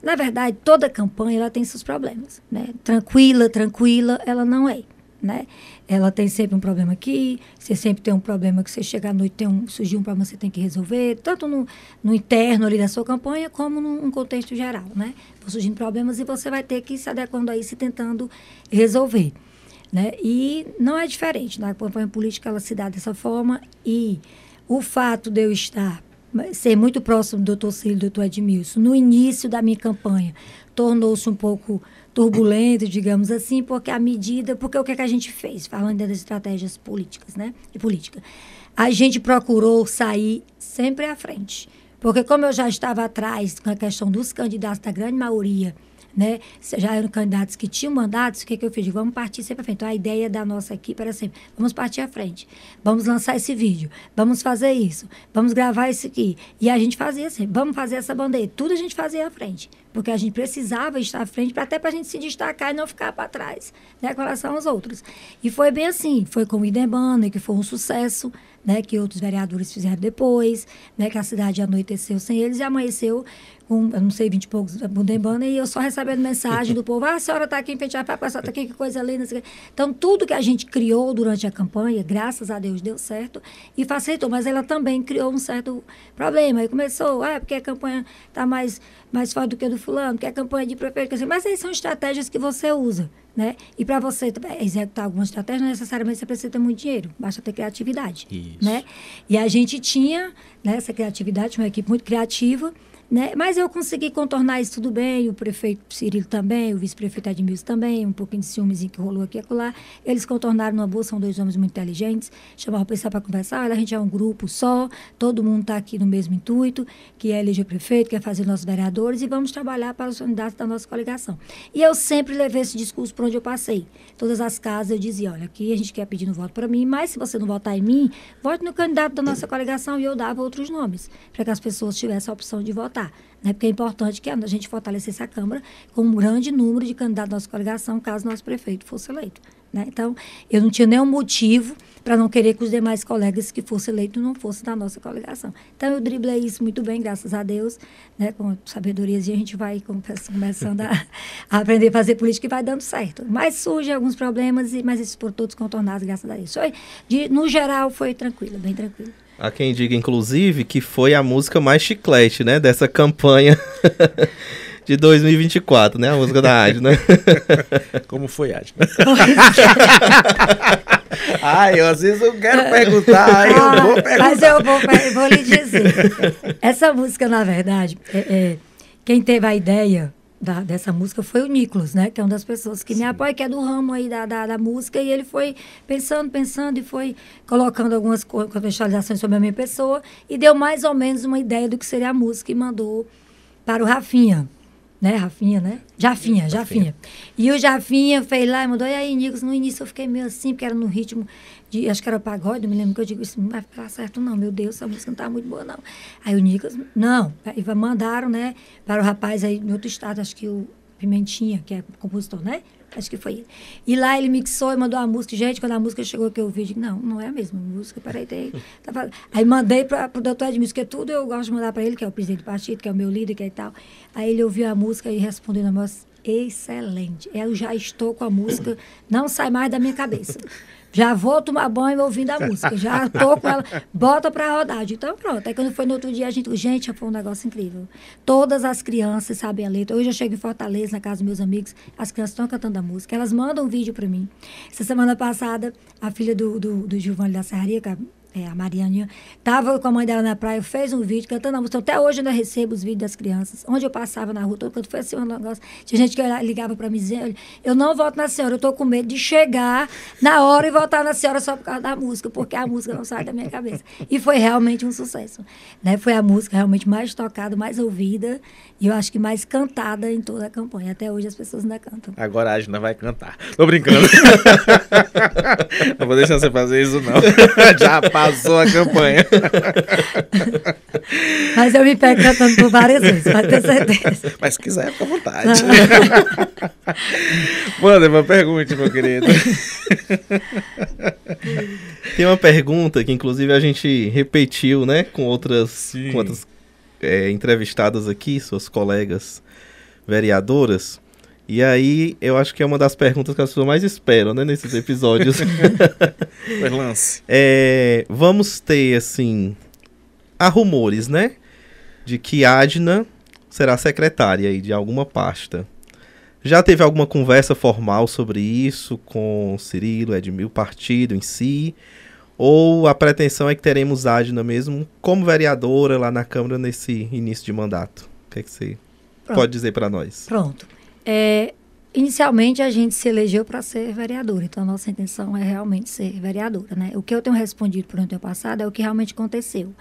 Na verdade, toda campanha ela tem seus problemas, né? Tranquila, tranquila, ela não é né? Ela tem sempre um problema aqui, você sempre tem um problema que você chega à noite, tem um, surgiu um problema que você tem que resolver, tanto no, no interno ali da sua campanha, como num contexto geral, né? Vão surgindo problemas e você vai ter que ir se adequando isso e tentando resolver. Né? E não é diferente, na né? campanha política ela se dá dessa forma e o fato de eu estar ser muito próximo do doutor Cílio e do doutor Edmilson no início da minha campanha tornou-se um pouco turbulento, digamos assim, porque a medida, porque o que, é que a gente fez, falando das estratégias políticas, né, de política, a gente procurou sair sempre à frente, porque como eu já estava atrás com a questão dos candidatos da grande maioria né? Já eram candidatos que tinham mandatos, o que, que eu fiz? Vamos partir sempre à frente. Então, a ideia da nossa equipe era sempre, vamos partir à frente, vamos lançar esse vídeo, vamos fazer isso, vamos gravar isso aqui. E a gente fazia assim, vamos fazer essa bandeira, tudo a gente fazia à frente, porque a gente precisava estar à frente, até para a gente se destacar e não ficar para trás, né, com relação aos outros. E foi bem assim, foi com o Idebano, que foi um sucesso, né, que outros vereadores fizeram depois, né, que a cidade anoiteceu sem eles e amanheceu com, não sei, 20 e poucos, mudei e eu só recebendo mensagem do povo, ah, a senhora está aqui em Pente a senhora está aqui, que coisa linda. Então, tudo que a gente criou durante a campanha, graças a Deus, deu certo e facilitou, mas ela também criou um certo problema. E começou, ah, porque a campanha está mais, mais forte do que a do fulano, porque a campanha de prefeito, assim, mas aí são estratégias que você usa. Né? E para você é, executar alguma estratégia, não necessariamente você precisa ter muito dinheiro, basta ter criatividade. Né? E a gente tinha né, essa criatividade, uma equipe muito criativa, né? Mas eu consegui contornar isso tudo bem, o prefeito Cirilo também, o vice-prefeito Admilson também, um pouquinho de ciúmezinho que rolou aqui e acolá. Eles contornaram uma boa, são dois homens muito inteligentes, chamaram o pessoal para conversar, olha, a gente é um grupo só, todo mundo está aqui no mesmo intuito, que é eleger prefeito, quer fazer nossos vereadores e vamos trabalhar para os unidades da nossa coligação. E eu sempre levei esse discurso para onde eu passei. Todas as casas eu dizia, olha, aqui a gente quer pedir um voto para mim, mas se você não votar em mim, vote no candidato da nossa coligação e eu dava outros nomes, para que as pessoas tivessem a opção de votar votar. Né? Porque é importante que a gente fortalecesse a Câmara com um grande número de candidatos à nossa coligação, caso nosso prefeito fosse eleito. Né? Então, eu não tinha nenhum motivo para não querer que os demais colegas que fossem eleitos não fossem da nossa coligação. Então, eu driblei isso muito bem, graças a Deus, né? com sabedoria a gente vai começando a, a, aprender a fazer política e vai dando certo. Mas surgem alguns problemas, mas esses por todos contornados, graças a Deus. Foi, de, no geral, foi tranquilo, bem tranquilo. Há quem diga, inclusive, que foi a música mais chiclete, né? Dessa campanha de 2024, né? A música da né Como foi, Adna? Ai, eu, às vezes eu quero perguntar, ah, eu vou perguntar. Mas eu vou, vou lhe dizer. Essa música, na verdade, é, é, quem teve a ideia da, dessa música foi o Nicolas, né? Que é uma das pessoas que Sim. me apoia, que é do ramo aí da, da, da, música. E ele foi pensando, pensando e foi colocando algumas contextualizações sobre a minha pessoa e deu mais ou menos uma ideia do que seria a música e mandou para o Rafinha. Né, Rafinha, né? Jafinha, Jafinha. Jafinha. E o Jafinha fez lá e mandou. E aí, Nicolas, no início eu fiquei meio assim, porque era no ritmo de, acho que era pagode, me lembro que eu digo, isso não vai ficar certo não, meu Deus, essa música não tá muito boa não. Aí o Nicas, não, e mandaram, né, para o rapaz aí no outro estado, acho que o Pimentinha, que é compositor, né? Acho que foi ele. E lá ele mixou e mandou a música. Gente, quando a música chegou que eu vi, digo, não, não é a mesma música, peraí, tem. Tá aí mandei para o doutor Edmilson, que é tudo eu gosto de mandar para ele, que é o presidente do partido, que é o meu líder, que é e tal. Aí ele ouviu a música e respondeu na voz excelente. Eu já estou com a música, não sai mais da minha cabeça. Já vou tomar banho ouvindo a música. Já tô com ela. Bota para rodar. Então pronto. Aí quando foi no outro dia, a gente. Gente, foi um negócio incrível. Todas as crianças sabem a letra. Hoje eu chego em Fortaleza, na casa dos meus amigos. As crianças estão cantando a música. Elas mandam um vídeo para mim. Essa semana passada, a filha do, do, do Giovanni da Serraria, que é é, a Marianinha tava com a mãe dela na praia, fez um vídeo cantando a música. Até hoje eu ainda recebo os vídeos das crianças. Onde eu passava na rua, todo canto foi assim um negócio. Tinha gente que ligava para mim dizendo, eu não voto na senhora, eu tô com medo de chegar na hora e votar na senhora só por causa da música, porque a música não sai da minha cabeça. E foi realmente um sucesso. Né? Foi a música realmente mais tocada, mais ouvida e eu acho que mais cantada em toda a campanha. Até hoje as pessoas ainda cantam. Agora a Agna vai cantar. Tô brincando. não vou deixar você fazer isso, não. Já passa Arrasou a campanha. Mas eu me pego cantando por várias vezes, pode ter certeza. Mas se quiser, fica à vontade. Ah. Manda uma pergunta, meu querido. Tem uma pergunta que, inclusive, a gente repetiu, né, com outras, com outras é, entrevistadas aqui, suas colegas vereadoras. E aí, eu acho que é uma das perguntas que as pessoas mais esperam, né, nesses episódios. lance. É, vamos ter, assim, há rumores, né, de que Adna será secretária aí de alguma pasta. Já teve alguma conversa formal sobre isso com Cirilo, Edmil, partido em si? Ou a pretensão é que teremos Adna mesmo como vereadora lá na Câmara nesse início de mandato? O que, é que você pode dizer para nós? Pronto. É, inicialmente a gente se elegeu para ser vereadora, então a nossa intenção é realmente ser vereadora, né? O que eu tenho respondido por ano passado é o que realmente aconteceu.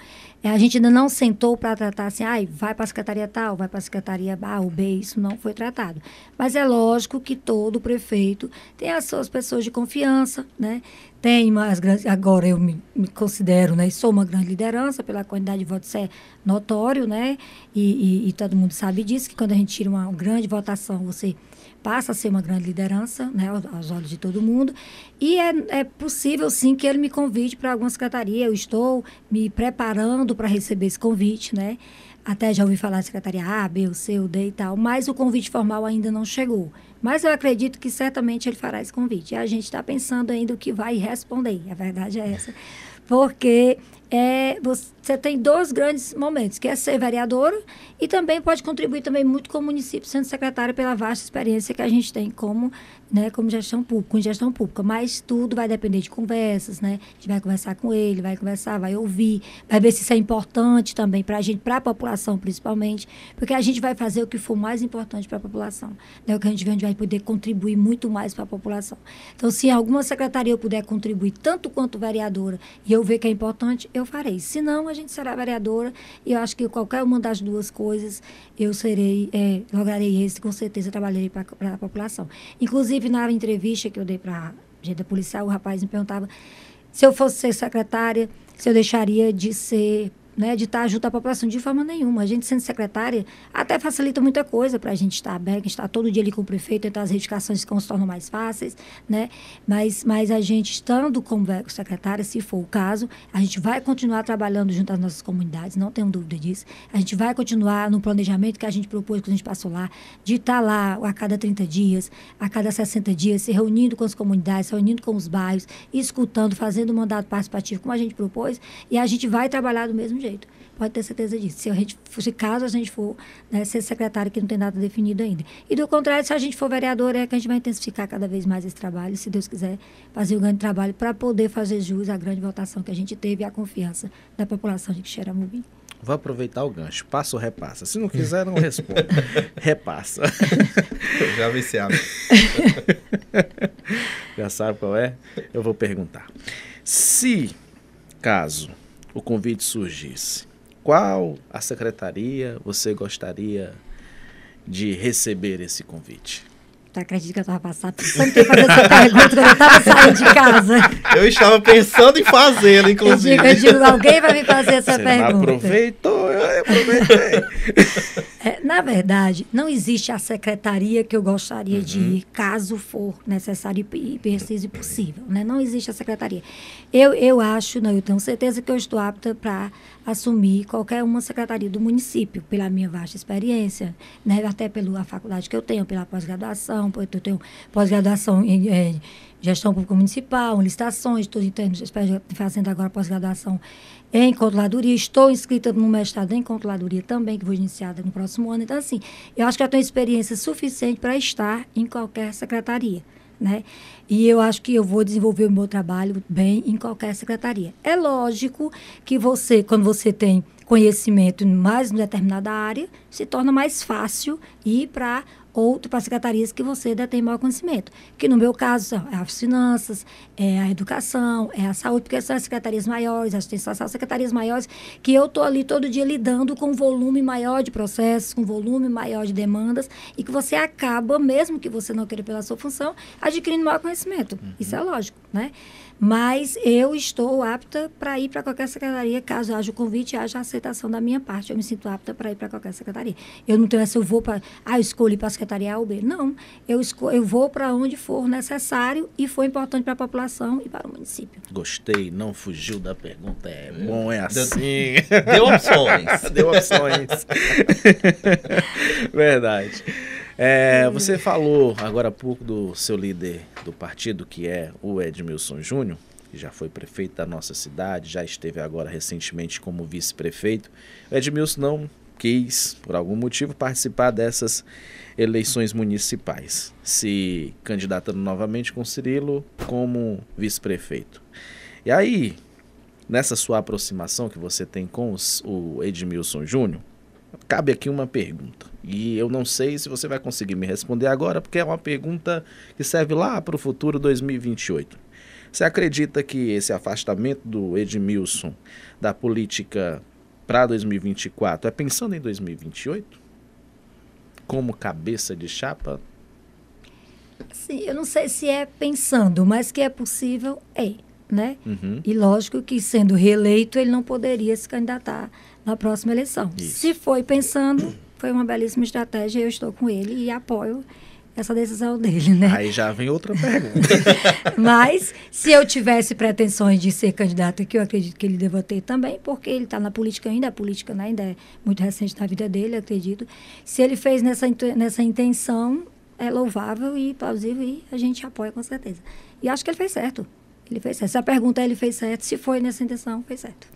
É, a gente ainda não sentou para tratar assim, ah, vai para a secretaria tal, vai para a secretaria A ou B, isso não foi tratado. Mas é lógico que todo prefeito tem as suas pessoas de confiança, né? Tem mais grandes, agora eu me, me, considero, né? Sou uma grande liderança pela quantidade de votos, isso é notório, né? E, e, e todo mundo sabe disso, que quando a gente tira uma grande votação, você passa a ser uma grande liderança, né, aos olhos de todo mundo, e é, é possível sim que ele me convide para alguma secretaria. Eu estou me preparando para receber esse convite, né? Até já ouvi falar de secretaria A, B, C, D e tal, mas o convite formal ainda não chegou. Mas eu acredito que certamente ele fará esse convite. E a gente está pensando ainda o que vai responder. A verdade é essa. Porque é, você tem dois grandes momentos, que é ser vereadora e também pode contribuir também muito com o município sendo secretária pela vasta experiência que a gente tem como, né, como gestão pública, com gestão pública. Mas tudo vai depender de conversas, né? A gente vai conversar com ele, vai conversar, vai ouvir, vai ver se isso é importante também para a gente, para a população principalmente, porque a gente vai fazer o que for mais importante para a população, né? O que a gente vê, a gente vai poder contribuir muito mais para a população. Então, se alguma secretaria eu puder contribuir tanto quanto vereadora e eu ver que é importante, eu eu farei. Se não, a gente será vereadora e eu acho que qualquer uma das duas coisas eu serei, é, lograrei esse, com certeza trabalharei para a população. Inclusive, na entrevista que eu dei para a da policial, o rapaz me perguntava se eu fosse ser secretária, se eu deixaria de ser né, de estar junto à população de forma nenhuma. A gente, sendo secretária, até facilita muita coisa para a gente estar aberto, estar todo dia ali com o prefeito, então as reivindicações se tornam mais fáceis, né? Mas, mas a gente, estando como secretária, se for o caso, a gente vai continuar trabalhando junto às nossas comunidades, não tenho dúvida disso. A gente vai continuar no planejamento que a gente propôs, que a gente passou lá, de estar lá a cada 30 dias, a cada 60 dias, se reunindo com as comunidades, se reunindo com os bairros, escutando, fazendo o mandato participativo, como a gente propôs, e a gente vai trabalhar do mesmo jeito. Pode ter certeza disso. Se, a gente, se caso a gente for né, ser secretário, que não tem nada definido ainda. E do contrário, se a gente for vereador, é que a gente vai intensificar cada vez mais esse trabalho, se Deus quiser, fazer um grande trabalho para poder fazer jus à grande votação que a gente teve e à confiança da população de Xeramubim. Vou aproveitar o gancho. Passa ou repassa? Se não quiser, não responda. repassa. Já viciado. Já sabe qual é? Eu vou perguntar. Se, caso o convite surgisse, qual a secretaria você gostaria de receber esse convite? Tu acredita que eu tava passando pensando em fazer essa pergunta, eu tava saindo de casa. Eu estava pensando em fazê-la, inclusive. Eu digo, eu digo, alguém vai me fazer essa Você pergunta. Aproveitou, eu aproveitei. É, na verdade, não existe a secretaria que eu gostaria uhum. de ir, caso for necessário e preciso e possível. Né? Não existe a secretaria. Eu, eu acho, não, eu tenho certeza que eu estou apta para assumir qualquer uma secretaria do município, pela minha vasta experiência, né? até pela faculdade que eu tenho, pela pós-graduação, porque eu tenho pós-graduação em, eh, gestão pública municipal, licitações, estou fazendo agora pós-graduação em controladoria, estou inscrita no mestrado em controladoria também, que vou iniciar no próximo ano. Então, assim, eu acho que eu tenho experiência suficiente para estar em qualquer secretaria né? E eu acho que eu vou desenvolver o meu trabalho bem em qualquer secretaria. É lógico que você, quando você tem conhecimento mais em determinada área, se torna mais fácil ir para outro para as secretarias que você detém maior conhecimento. Que no meu caso é as finanças, é a educação, é a saúde, porque são as secretarias maiores, as assistência social, secretarias maiores, que eu estou ali todo dia lidando com um volume maior de processos, com um volume maior de demandas, e que você acaba, mesmo que você não queira pela sua função, adquirindo maior conhecimento. Uhum. Isso é uhum. lógico, né? Mas eu estou apta para ir para qualquer secretaria, caso haja o convite e haja a aceitação da minha parte. Eu me sinto apta para ir para qualquer secretaria. Eu não tenho essa, eu vou para. Ah, eu escolhi para a secretaria A ou B. Não. Eu, escolho, eu vou para onde for necessário e for importante para a população e para o município. Gostei, não fugiu da pergunta. É bom, é assim. Deu, deu opções. deu opções. Verdade. É, hum. Você falou agora há pouco do seu líder do partido, que é o Edmilson Júnior, que já foi prefeito da nossa cidade, já esteve agora recentemente como vice-prefeito. Edmilson não quis, por algum motivo, participar dessas eleições municipais, se candidatando novamente com Cirilo como vice-prefeito. E aí, nessa sua aproximação que você tem com os, o Edmilson Júnior, cabe aqui uma pergunta. E eu não sei se você vai conseguir me responder agora, porque é uma pergunta que serve lá para o futuro 2028. Você acredita que esse afastamento do Edmilson da política para 2024 é pensando em 2028? Como cabeça de chapa? Sim, eu não sei se é pensando, mas que é possível, é. Né? Uhum. E lógico que, sendo reeleito, ele não poderia se candidatar na próxima eleição. Isso. Se foi pensando, foi uma belíssima estratégia, eu estou com ele e apoio essa decisão dele, né? Aí já vem outra pergunta. Mas, se eu tivesse pretensões de ser candidata, que eu acredito que ele deva ter também, porque ele está na política ainda, a política né, ainda é muito recente na vida dele, acredito. Se ele fez nessa, nessa intenção, é louvável e plausível e a gente apoia com certeza. E acho que ele fez certo. Ele fez certo. Se a pergunta é, ele fez certo, se foi nessa intenção, fez certo.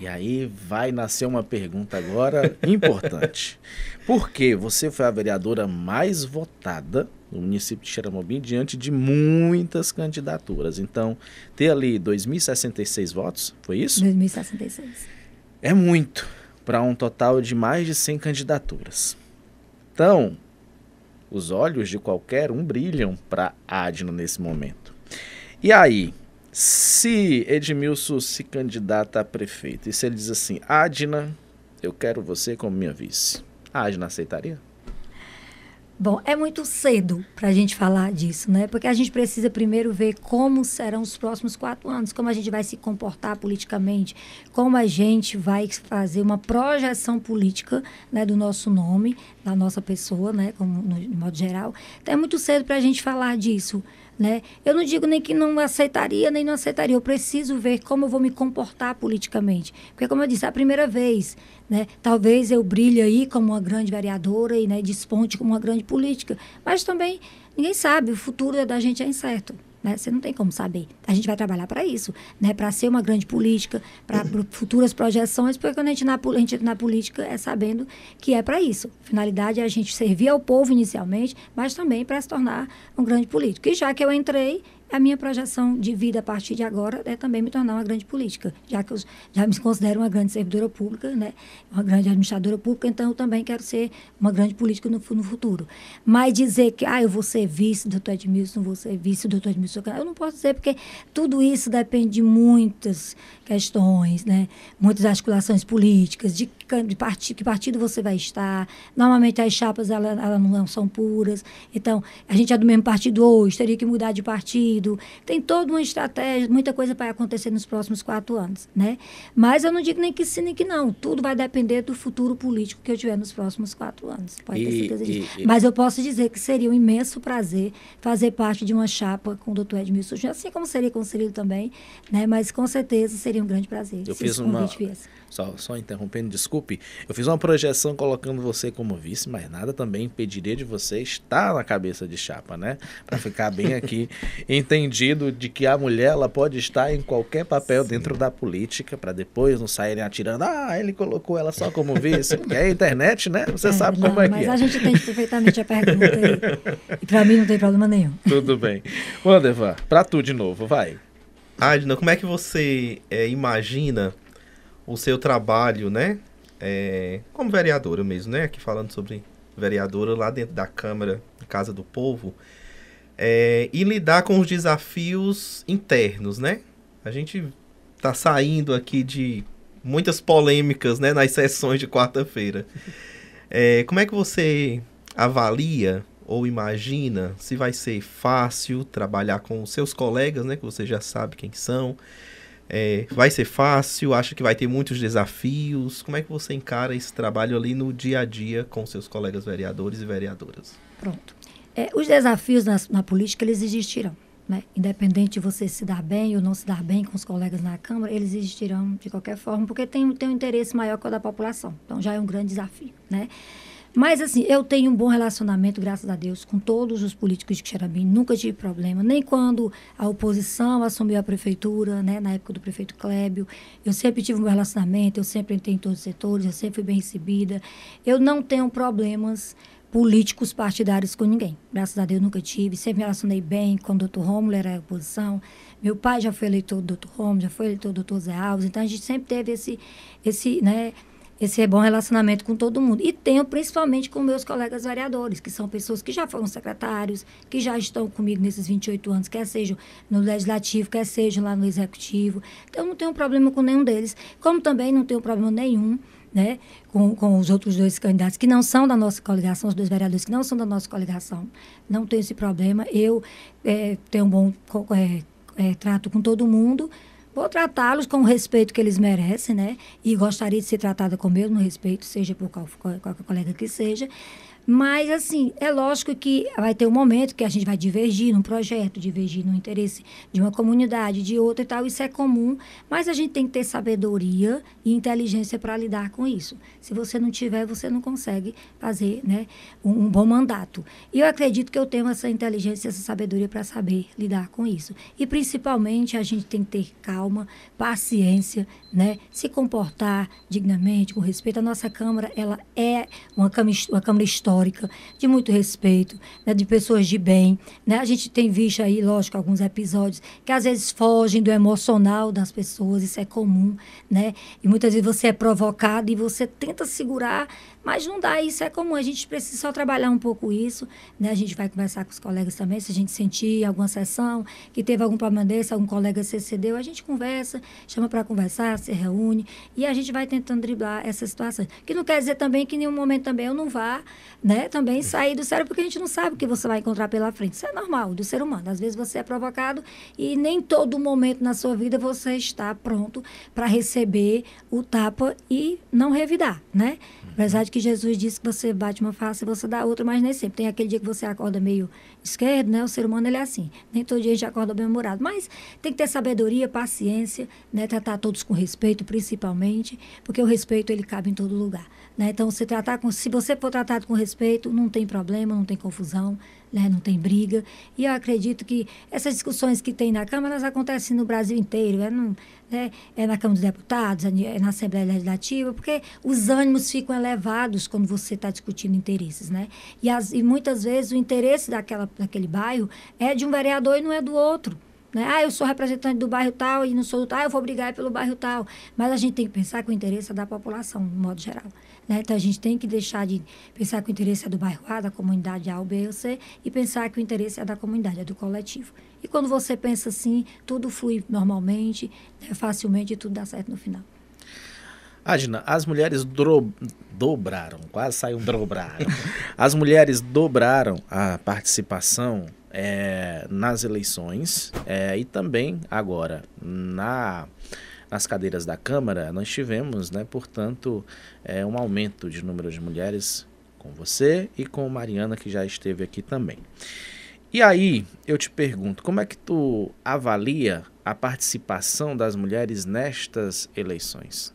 E aí vai nascer uma pergunta agora importante. Por que você foi a vereadora mais votada no município de Xeramobim diante de muitas candidaturas? Então, ter ali 2.066 votos, foi isso? 2.066. É muito para um total de mais de 100 candidaturas. Então, os olhos de qualquer um brilham para Adno nesse momento. E aí, se Edmilson se candidata a prefeito e se ele diz assim, Adna, eu quero você como minha vice, a Adna aceitaria? Bom, é muito cedo para a gente falar disso, né? Porque a gente precisa primeiro ver como serão os próximos quatro anos, como a gente vai se comportar politicamente, como a gente vai fazer uma projeção política né, do nosso nome, da nossa pessoa, né? Como, no, de modo geral. Então, é muito cedo para a gente falar disso. Né? Eu não digo nem que não aceitaria, nem não aceitaria. Eu preciso ver como eu vou me comportar politicamente. Porque, como eu disse, é a primeira vez. Né? Talvez eu brilhe aí como uma grande vereadora e né, desponte como uma grande política. Mas também, ninguém sabe, o futuro da gente é incerto. Né? Você não tem como saber. A gente vai trabalhar para isso, né? para ser uma grande política, para futuras projeções, porque quando a gente, na, a gente na política é sabendo que é para isso. A finalidade é a gente servir ao povo inicialmente, mas também para se tornar um grande político. E já que eu entrei, a minha projeção de vida a partir de agora é também me tornar uma grande política, já que eu já me considero uma grande servidora pública, né? uma grande administradora pública, então eu também quero ser uma grande política no, no futuro. Mas dizer que, ah, eu vou ser vice do doutor Edmilson, vou ser vice do doutor Edmilson, eu não posso dizer, porque tudo isso depende de muitas questões, né? muitas articulações políticas, de, de partido, que partido você vai estar. Normalmente as chapas ela não são puras, então a gente é do mesmo partido hoje, teria que mudar de partido tem toda uma estratégia, muita coisa para acontecer nos próximos quatro anos, né? Mas eu não digo nem que sim, nem que não. Tudo vai depender do futuro político que eu tiver nos próximos quatro anos. Pode e, ter certeza disso. E, e... Mas eu posso dizer que seria um imenso prazer fazer parte de uma chapa com o doutor Edmilson Júnior, assim como seria com o também, né? Mas com certeza seria um grande prazer. Eu fiz uma... Só, só interrompendo, desculpe. Eu fiz uma projeção colocando você como vice, mas nada também impediria de você estar na cabeça de chapa, né? Para ficar bem aqui. Então, entendido de que a mulher ela pode estar em qualquer papel Sim. dentro da política, para depois não saírem atirando. Ah, ele colocou ela só como vice. Porque é internet, né? Você é, sabe não, como é que é. Mas a gente tem perfeitamente a pergunta. E, e para mim não tem problema nenhum. Tudo bem. Wandervan, para tu de novo, vai. Adna, como é que você é, imagina o seu trabalho, né? É, como vereadora mesmo, né? Aqui falando sobre vereadora lá dentro da Câmara, Casa do Povo é, e lidar com os desafios internos, né? A gente está saindo aqui de muitas polêmicas né, nas sessões de quarta-feira. É, como é que você avalia ou imagina se vai ser fácil trabalhar com os seus colegas, né, que você já sabe quem são? É, vai ser fácil? Acha que vai ter muitos desafios? Como é que você encara esse trabalho ali no dia a dia com seus colegas vereadores e vereadoras? Pronto. É, os desafios na, na, política, eles existirão. Né? Independente de você se dar bem ou não se dar bem com os colegas na Câmara, eles existirão de qualquer forma, porque tem, tem um interesse maior que o da população. Então, já é um grande desafio, né? Mas, assim, eu tenho um bom relacionamento, graças a Deus, com todos os políticos de Xerabim. Nunca tive problema, nem quando a oposição assumiu a prefeitura, né, na época do prefeito Clébio. Eu sempre tive um bom relacionamento, eu sempre entrei em todos os setores, eu sempre fui bem recebida. Eu não tenho problemas políticos partidários com ninguém. Graças a Deus nunca tive, sempre me relacionei bem com o doutor Romulo, era a oposição. Meu pai já foi eleitor do doutor Romulo, já foi eleitor do doutor Zé Alves, então a gente sempre teve esse esse, né, esse bom relacionamento com todo mundo. E tenho principalmente com meus colegas vereadores, que são pessoas que já foram secretários, que já estão comigo nesses 28 anos, quer sejam no legislativo, quer sejam lá no executivo. Então, não tenho problema com nenhum deles, como também não tenho problema nenhum né, com, com os outros dois candidatos que não são da nossa coligação, os dois vereadores que não são da nossa coligação. Não tenho esse problema. Eu é, tenho um bom é, é, trato com todo mundo. Vou tratá-los com o respeito que eles merecem, né? E gostaria de ser tratada com o mesmo respeito, seja por qual, qual, qual colega que seja. Mas, assim, é lógico que vai ter um momento que a gente vai divergir num projeto, divergir no interesse de uma comunidade, de outra e tal, isso é comum, mas a gente tem que ter sabedoria e inteligência para lidar com isso. Se você não tiver, você não consegue fazer né, um, um bom mandato. E eu acredito que eu tenho essa inteligência, essa sabedoria para saber lidar com isso. E, principalmente, a gente tem que ter calma, paciência, né, se comportar dignamente, com respeito. A nossa Câmara, ela é uma, uma Câmara histórica histórica, de muito respeito, né, de pessoas de bem. Né? A gente tem visto aí, lógico, alguns episódios que às vezes fogem do emocional das pessoas, isso é comum, né? E muitas vezes você é provocado e você tenta segurar mas não dá, isso é comum. A gente precisa só trabalhar um pouco isso, né? A gente vai conversar com os colegas também, se a gente sentir alguma sessão que teve algum problema desse, algum colega se excedeu, a gente conversa, chama para conversar, se reúne e a gente vai tentando driblar essa situação. Que não quer dizer também que em nenhum momento também eu não vá, né? Também sair do sério, porque a gente não sabe o que você vai encontrar pela frente. Isso é normal do ser humano. Às vezes você é provocado e nem todo momento na sua vida você está pronto para receber o tapa e não revidar, né? Uhum. Apesar de que Jesus disse que você bate uma face, você dá outra, mas nem sempre. Tem aquele dia que você acorda meio esquerdo, né? O ser humano ele é assim. Nem todo dia a gente acorda bem-humorado. Mas tem que ter sabedoria, paciência, né? Tratar todos com respeito, principalmente, porque o respeito ele cabe em todo lugar. Né? Então, se tratar com, se você for tratado com respeito, não tem problema, não tem confusão, né? não tem briga. E eu acredito que essas discussões que tem na Câmara, elas acontecem no Brasil inteiro. É, no, né? é na Câmara dos Deputados, é, é na Assembleia Legislativa, porque os ânimos ficam elevados quando você está discutindo interesses. Né? E, as, e muitas vezes o interesse daquela daquele bairro é de um vereador e não é do outro. Né? Ah, eu sou representante do bairro tal e não sou do tal, ah, eu vou brigar pelo bairro tal. Mas a gente tem que pensar que o interesse é da população, de modo geral. Né? Então a gente tem que deixar de pensar que o interesse é do bairro A, da comunidade A, ou B ou C, e pensar que o interesse é da comunidade, é do coletivo. E quando você pensa assim, tudo flui normalmente, né? facilmente e tudo dá certo no final. Adina, as mulheres dro... dobraram, quase saiu dobraram. As mulheres dobraram a participação é, nas eleições é, e também agora na nas cadeiras da Câmara, nós tivemos, né, portanto, é, um aumento de número de mulheres com você e com Mariana, que já esteve aqui também. E aí, eu te pergunto, como é que tu avalia a participação das mulheres nestas eleições?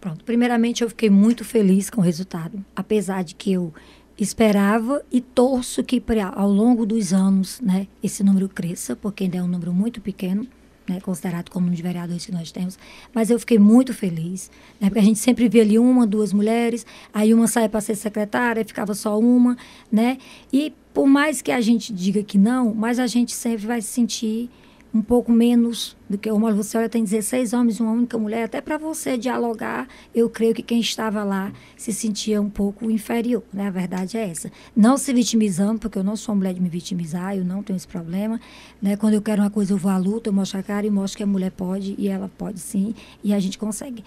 Pronto, primeiramente eu fiquei muito feliz com o resultado, apesar de que eu esperava e torço que ao longo dos anos, né, esse número cresça, porque ainda é um número muito pequeno, né, considerado como um de vereadores que nós temos, mas eu fiquei muito feliz, né, porque a gente sempre vê ali uma, duas mulheres, aí uma sai para ser secretária, ficava só uma, né, e por mais que a gente diga que não, mas a gente sempre vai se sentir um pouco menos do que o você olha Tem 16 homens e uma única mulher. Até para você dialogar, eu creio que quem estava lá se sentia um pouco inferior. Né? A verdade é essa. Não se vitimizando, porque eu não sou mulher de me vitimizar, eu não tenho esse problema. Né? Quando eu quero uma coisa, eu vou à luta, eu mostro a cara e mostro que a mulher pode, e ela pode sim, e a gente consegue.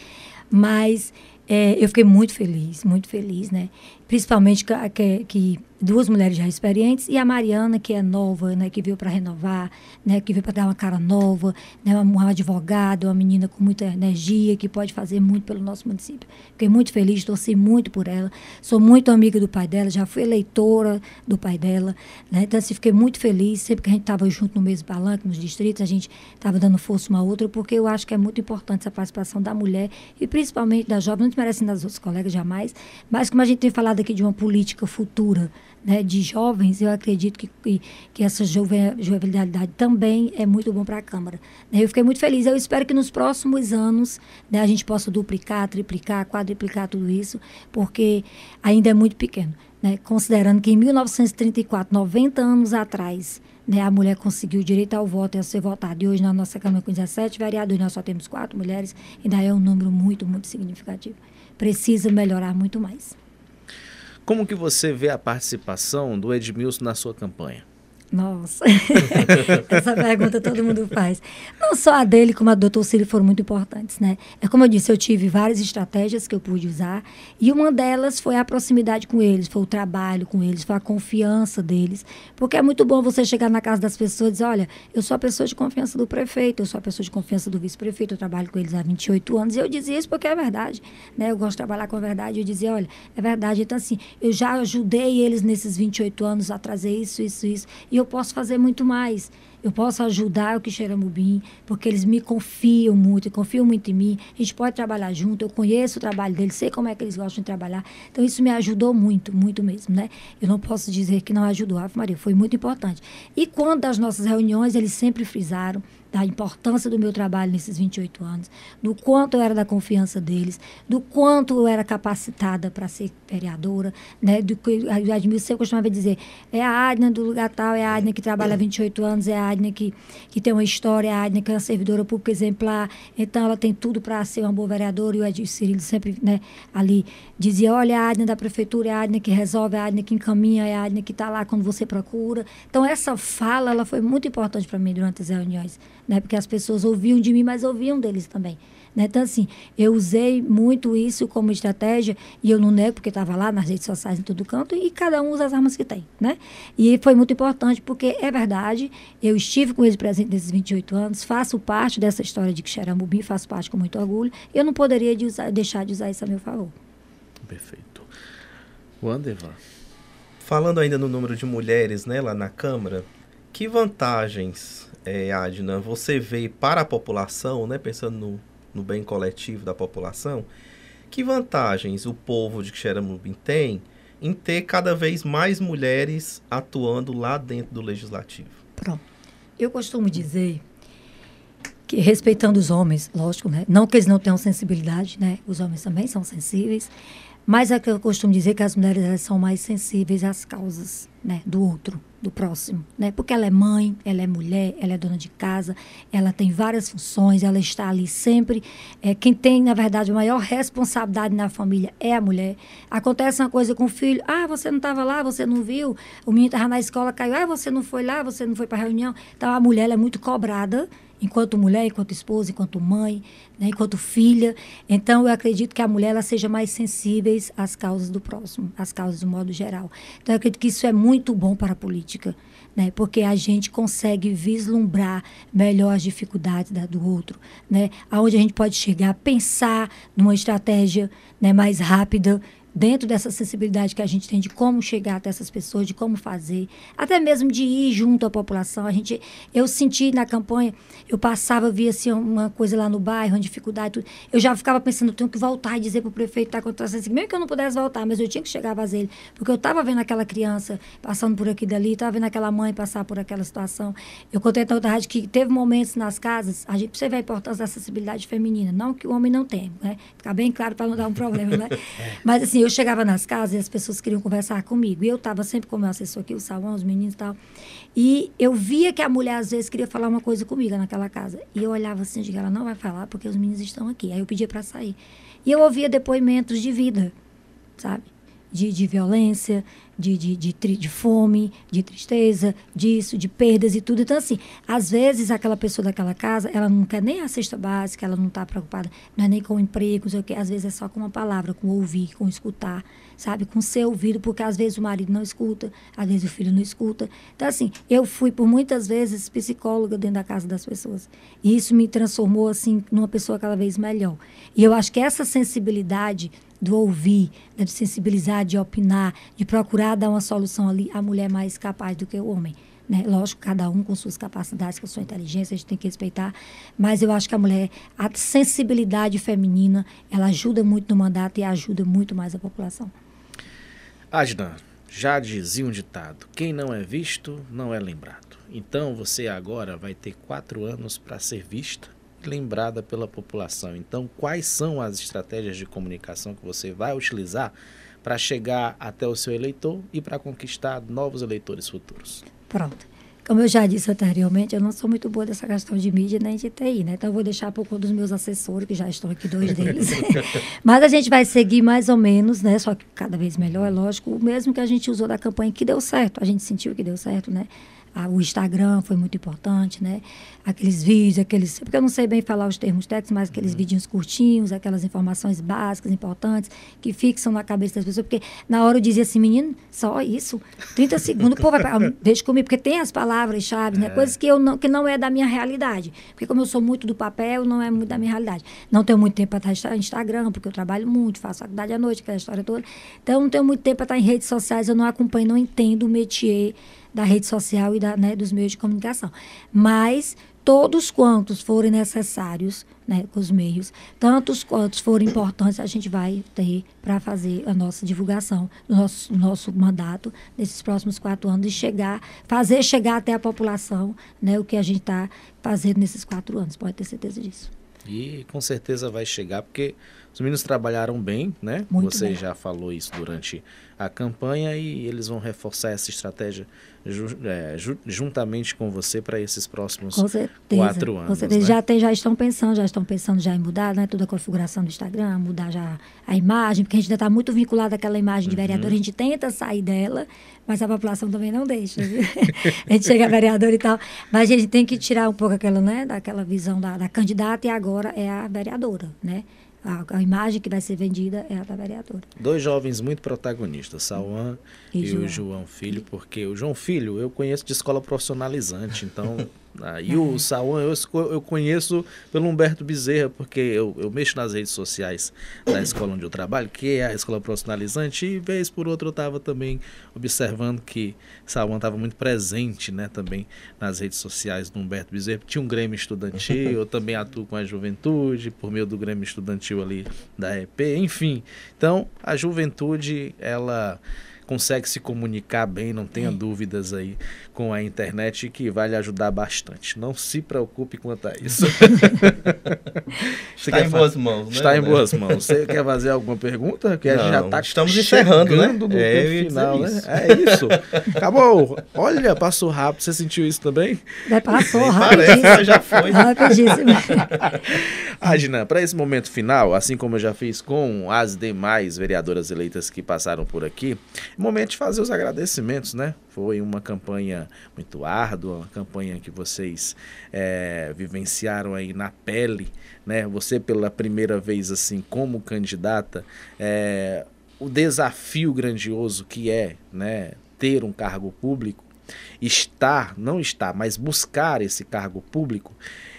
Mas é, eu fiquei muito feliz, muito feliz, né? Principalmente que, que, que, duas mulheres já experientes e a Mariana, que é nova, né? Que veio para renovar, né? Que veio para dar uma cara nova, né? Uma, uma advogada, uma menina com muita energia, que pode fazer muito pelo nosso município. Fiquei muito feliz, torci muito por ela. Sou muito amiga do pai dela, já fui eleitora do pai dela, né? Então, assim, fiquei muito feliz. Sempre que a gente estava junto no mesmo palanque, nos distritos, a gente estava dando força uma a outra, porque eu acho que é muito importante essa participação da mulher e principalmente da jovem merecendo as outras colegas, jamais. Mas como a gente tem falado aqui de uma política futura né, de jovens, eu acredito que, que, que essa jove, jovialidade também é muito bom para a Câmara. Né. Eu fiquei muito feliz. Eu espero que nos próximos anos né, a gente possa duplicar, triplicar, quadriplicar tudo isso, porque ainda é muito pequeno. Né? Considerando que em 1934, 90 anos atrás, né? A mulher conseguiu o direito ao voto e a ser votada. E hoje, na nossa Câmara com 17 vereadores, nós só temos quatro mulheres, e daí é um número muito, muito significativo. Precisa melhorar muito mais. Como que você vê a participação do Edmilson na sua campanha? Nossa, essa pergunta todo mundo faz. Não só a dele, como a do doutor Cílio foram muito importantes, né? É como eu disse, eu tive várias estratégias que eu pude usar e uma delas foi a proximidade com eles, foi o trabalho com eles, foi a confiança deles. Porque é muito bom você chegar na casa das pessoas e dizer, olha, eu sou a pessoa de confiança do prefeito, eu sou a pessoa de confiança do vice-prefeito, eu trabalho com eles há 28 anos e eu dizia isso porque é verdade, né? Eu gosto de trabalhar com a verdade, eu dizia, olha, é verdade. Então, assim, eu já ajudei eles nesses 28 anos a trazer isso, isso, isso. E eu eu posso fazer muito mais eu posso ajudar o Quixeramobim, porque eles me confiam muito, confiam muito em mim, a gente pode trabalhar junto, eu conheço o trabalho deles, sei como é que eles gostam de trabalhar. Então, isso me ajudou muito, muito mesmo, né? Eu não posso dizer que não ajudou, Ave Maria, foi muito importante. E quando as nossas reuniões, eles sempre frisaram da importância do meu trabalho nesses 28 anos, do quanto eu era da confiança deles, do quanto eu era capacitada para ser vereadora, né? Do que o Admir sempre costumava dizer, é a Adna do lugar tal, é a Adna que trabalha há é. 28 anos, é a Adne, que, que tem uma história, a Adne, que é uma servidora pública exemplar, então ela tem tudo para ser uma boa vereadora, e o Edil Cirilo sempre né, ali dizia, olha, a Adne da prefeitura, é a Adne que resolve, é a Adne que encaminha, é a Adne que está lá quando você procura. Então essa fala, ela foi muito importante para mim durante as reuniões, né, porque as pessoas ouviam de mim, mas ouviam deles também. Né? Então, assim, eu usei muito isso como estratégia e eu não nego, porque estava lá nas redes sociais em todo canto e cada um usa as armas que tem. Né? E foi muito importante, porque é verdade, eu estive com eles presente nesses 28 anos, faço parte dessa história de Xerambubim, faço parte com muito orgulho. Eu não poderia de usar, deixar de usar isso a meu favor. Perfeito. Wandervan. Falando ainda no número de mulheres né, lá na Câmara, que vantagens, é, eh, Adna, você vê para a população, né, pensando no no bem coletivo da população, que vantagens o povo de Xeramubim tem em ter cada vez mais mulheres atuando lá dentro do legislativo? Pronto. Eu costumo dizer que respeitando os homens, lógico, né? Não que eles não tenham sensibilidade, né? Os homens também são sensíveis, mas é que eu costumo dizer que as mulheres são mais sensíveis às causas, né, do outro do próximo, né? Porque ela é mãe, ela é mulher, ela é dona de casa, ela tem várias funções, ela está ali sempre. É, quem tem, na verdade, a maior responsabilidade na família é a mulher. Acontece uma coisa com o filho, ah, você não estava lá, você não viu, o menino estava na escola, caiu, ah, você não foi lá, você não foi para a reunião. Então a mulher é muito cobrada enquanto mulher, enquanto esposa, enquanto mãe, né, enquanto filha. Então, eu acredito que a mulher ela seja mais sensível às causas do próximo, às causas do modo geral. Então, eu acredito que isso é muito bom para a política, né, porque a gente consegue vislumbrar melhor as dificuldades da, do outro, né, aonde a gente pode chegar, pensar numa estratégia né, mais rápida dentro dessa sensibilidade que a gente tem de como chegar até essas pessoas, de como fazer, até mesmo de ir junto à população. A gente, eu senti na campanha, eu passava, eu via assim, uma coisa lá no bairro, uma dificuldade, tudo. eu já ficava pensando, eu tenho que voltar e dizer para o prefeito que está acontecendo assim, mesmo que eu não pudesse voltar, mas eu tinha que chegar a fazer ele, porque eu estava vendo aquela criança passando por aqui e dali, estava vendo aquela mãe passar por aquela situação. Eu contei na outra rádio que teve momentos nas casas, a gente percebeu a importância da acessibilidade feminina, não que o homem não tem, né? Ficar bem claro para não dar um problema, né? Mas assim, eu chegava nas casas e as pessoas queriam conversar comigo. E eu estava sempre com o meu assessor aqui, o salão, os meninos e tal. E eu via que a mulher, às vezes, queria falar uma coisa comigo naquela casa. E eu olhava assim, que ela não vai falar porque os meninos estão aqui. Aí eu pedia para sair. E eu ouvia depoimentos de vida, sabe? de, de violência, de, de, de, tri, de, fome, de tristeza, disso, de perdas e tudo. Então, assim, às vezes aquela pessoa daquela casa, ela não quer nem a cesta básica, ela não está preocupada, não é nem com o emprego, não sei o quê. Às vezes é só com uma palavra, com ouvir, com escutar, sabe? Com ser ouvido, porque às vezes o marido não escuta, às vezes o filho não escuta. Então, assim, eu fui por muitas vezes psicóloga dentro da casa das pessoas. E isso me transformou, assim, numa pessoa cada vez melhor. E eu acho que essa sensibilidade do ouvir, né, de sensibilizar, de opinar, de procurar dar uma solução ali a mulher mais capaz do que o homem. Né? Lógico, cada um com suas capacidades, com sua inteligência, a gente tem que respeitar. Mas eu acho que a mulher, a sensibilidade feminina, ela ajuda muito no mandato e ajuda muito mais a população. Adna, já dizia um ditado: quem não é visto não é lembrado. Então você agora vai ter quatro anos para ser vista lembrada pela população. Então, quais são as estratégias de comunicação que você vai utilizar para chegar até o seu eleitor e para conquistar novos eleitores futuros? Pronto. Como eu já disse anteriormente, eu não sou muito boa dessa questão de mídia nem de TI, né? Então eu vou deixar por conta dos meus assessores, que já estão aqui dois deles. Mas a gente vai seguir mais ou menos, né? Só que cada vez melhor, é lógico, o mesmo que a gente usou da campanha que deu certo. A gente sentiu que deu certo, né? o Instagram foi muito importante, né? Aqueles vídeos, aqueles. Porque eu não sei bem falar os termos técnicos, mas aqueles uhum. vidinhos curtinhos, aquelas informações básicas, importantes, que fixam na cabeça das pessoas. Porque na hora eu dizia assim, menino, só isso. 30 segundos, pô, vai pra... Ah, deixa comigo, porque tem as palavras-chave, né? É. Coisas que, eu não, que não é da minha realidade. Porque como eu sou muito do papel, não é muito da minha realidade. Não tenho muito tempo para estar no Instagram, porque eu trabalho muito, faço faculdade à noite, aquela história toda. Então, não tenho muito tempo para estar em redes sociais, eu não acompanho, não entendo o métier da rede social e da, né, dos meios de comunicação. Mas todos quantos forem necessários, né, os meios, tantos quantos forem importantes, a gente vai ter para fazer a nossa divulgação nosso, nosso mandato nesses próximos quatro anos e chegar, fazer chegar até a população né, o que a gente está fazendo nesses quatro anos, pode ter certeza disso. E com certeza vai chegar, porque os meninos trabalharam bem, né? Muito Você bem. já falou isso durante a campanha e eles vão reforçar essa estratégia ju é, ju juntamente com você para esses próximos certeza, quatro anos. Com certeza. Né? Já, tem, já estão pensando, já estão pensando já em mudar né, toda a configuração do Instagram, mudar já a imagem, porque a gente ainda está muito vinculado àquela imagem de vereador, uhum. a gente tenta sair dela, mas a população também não deixa. a gente chega a vereador e tal, mas a gente tem que tirar um pouco aquela, né, daquela visão da, da candidata e agora é a vereadora, né? a, a, imagem que vai ser vendida é a da vereadora. Dois jovens muito protagonistas, Sauan e, e João. o João Filho, porque o João Filho eu conheço de escola profissionalizante, então Ah, e o Sawan, eu, eu conheço pelo Humberto Bezerra, porque eu, eu mexo nas redes sociais da escola onde eu trabalho, que é a escola profissionalizante, e vez por outra eu estava também observando que Sawan estava muito presente né, também nas redes sociais do Humberto Bezerra. Tinha um Grêmio Estudantil, eu também atuo com a juventude, por meio do Grêmio Estudantil ali da EP, enfim. Então, a juventude, ela consegue se comunicar bem, não tenha é. dúvidas aí com a internet que vai lhe ajudar bastante. Não se preocupe quanto a isso. está em boas mãos, né? Está em né? boas mãos. Você quer fazer alguma pergunta? Porque não, já tá estamos encerrando, né? No é, final, né? Isso. É isso. Acabou. Olha, passou rápido. Você sentiu isso também? É, passou rápido. já foi. Rapidíssimo. Agina, ah, para esse momento final, assim como eu já fiz com as demais vereadoras eleitas que passaram por aqui, Momento de fazer os agradecimentos, né? Foi uma campanha muito árdua, uma campanha que vocês é, vivenciaram aí na pele, né? Você pela primeira vez assim como candidata, é, o desafio grandioso que é, né? Ter um cargo público, estar, não estar, mas buscar esse cargo público.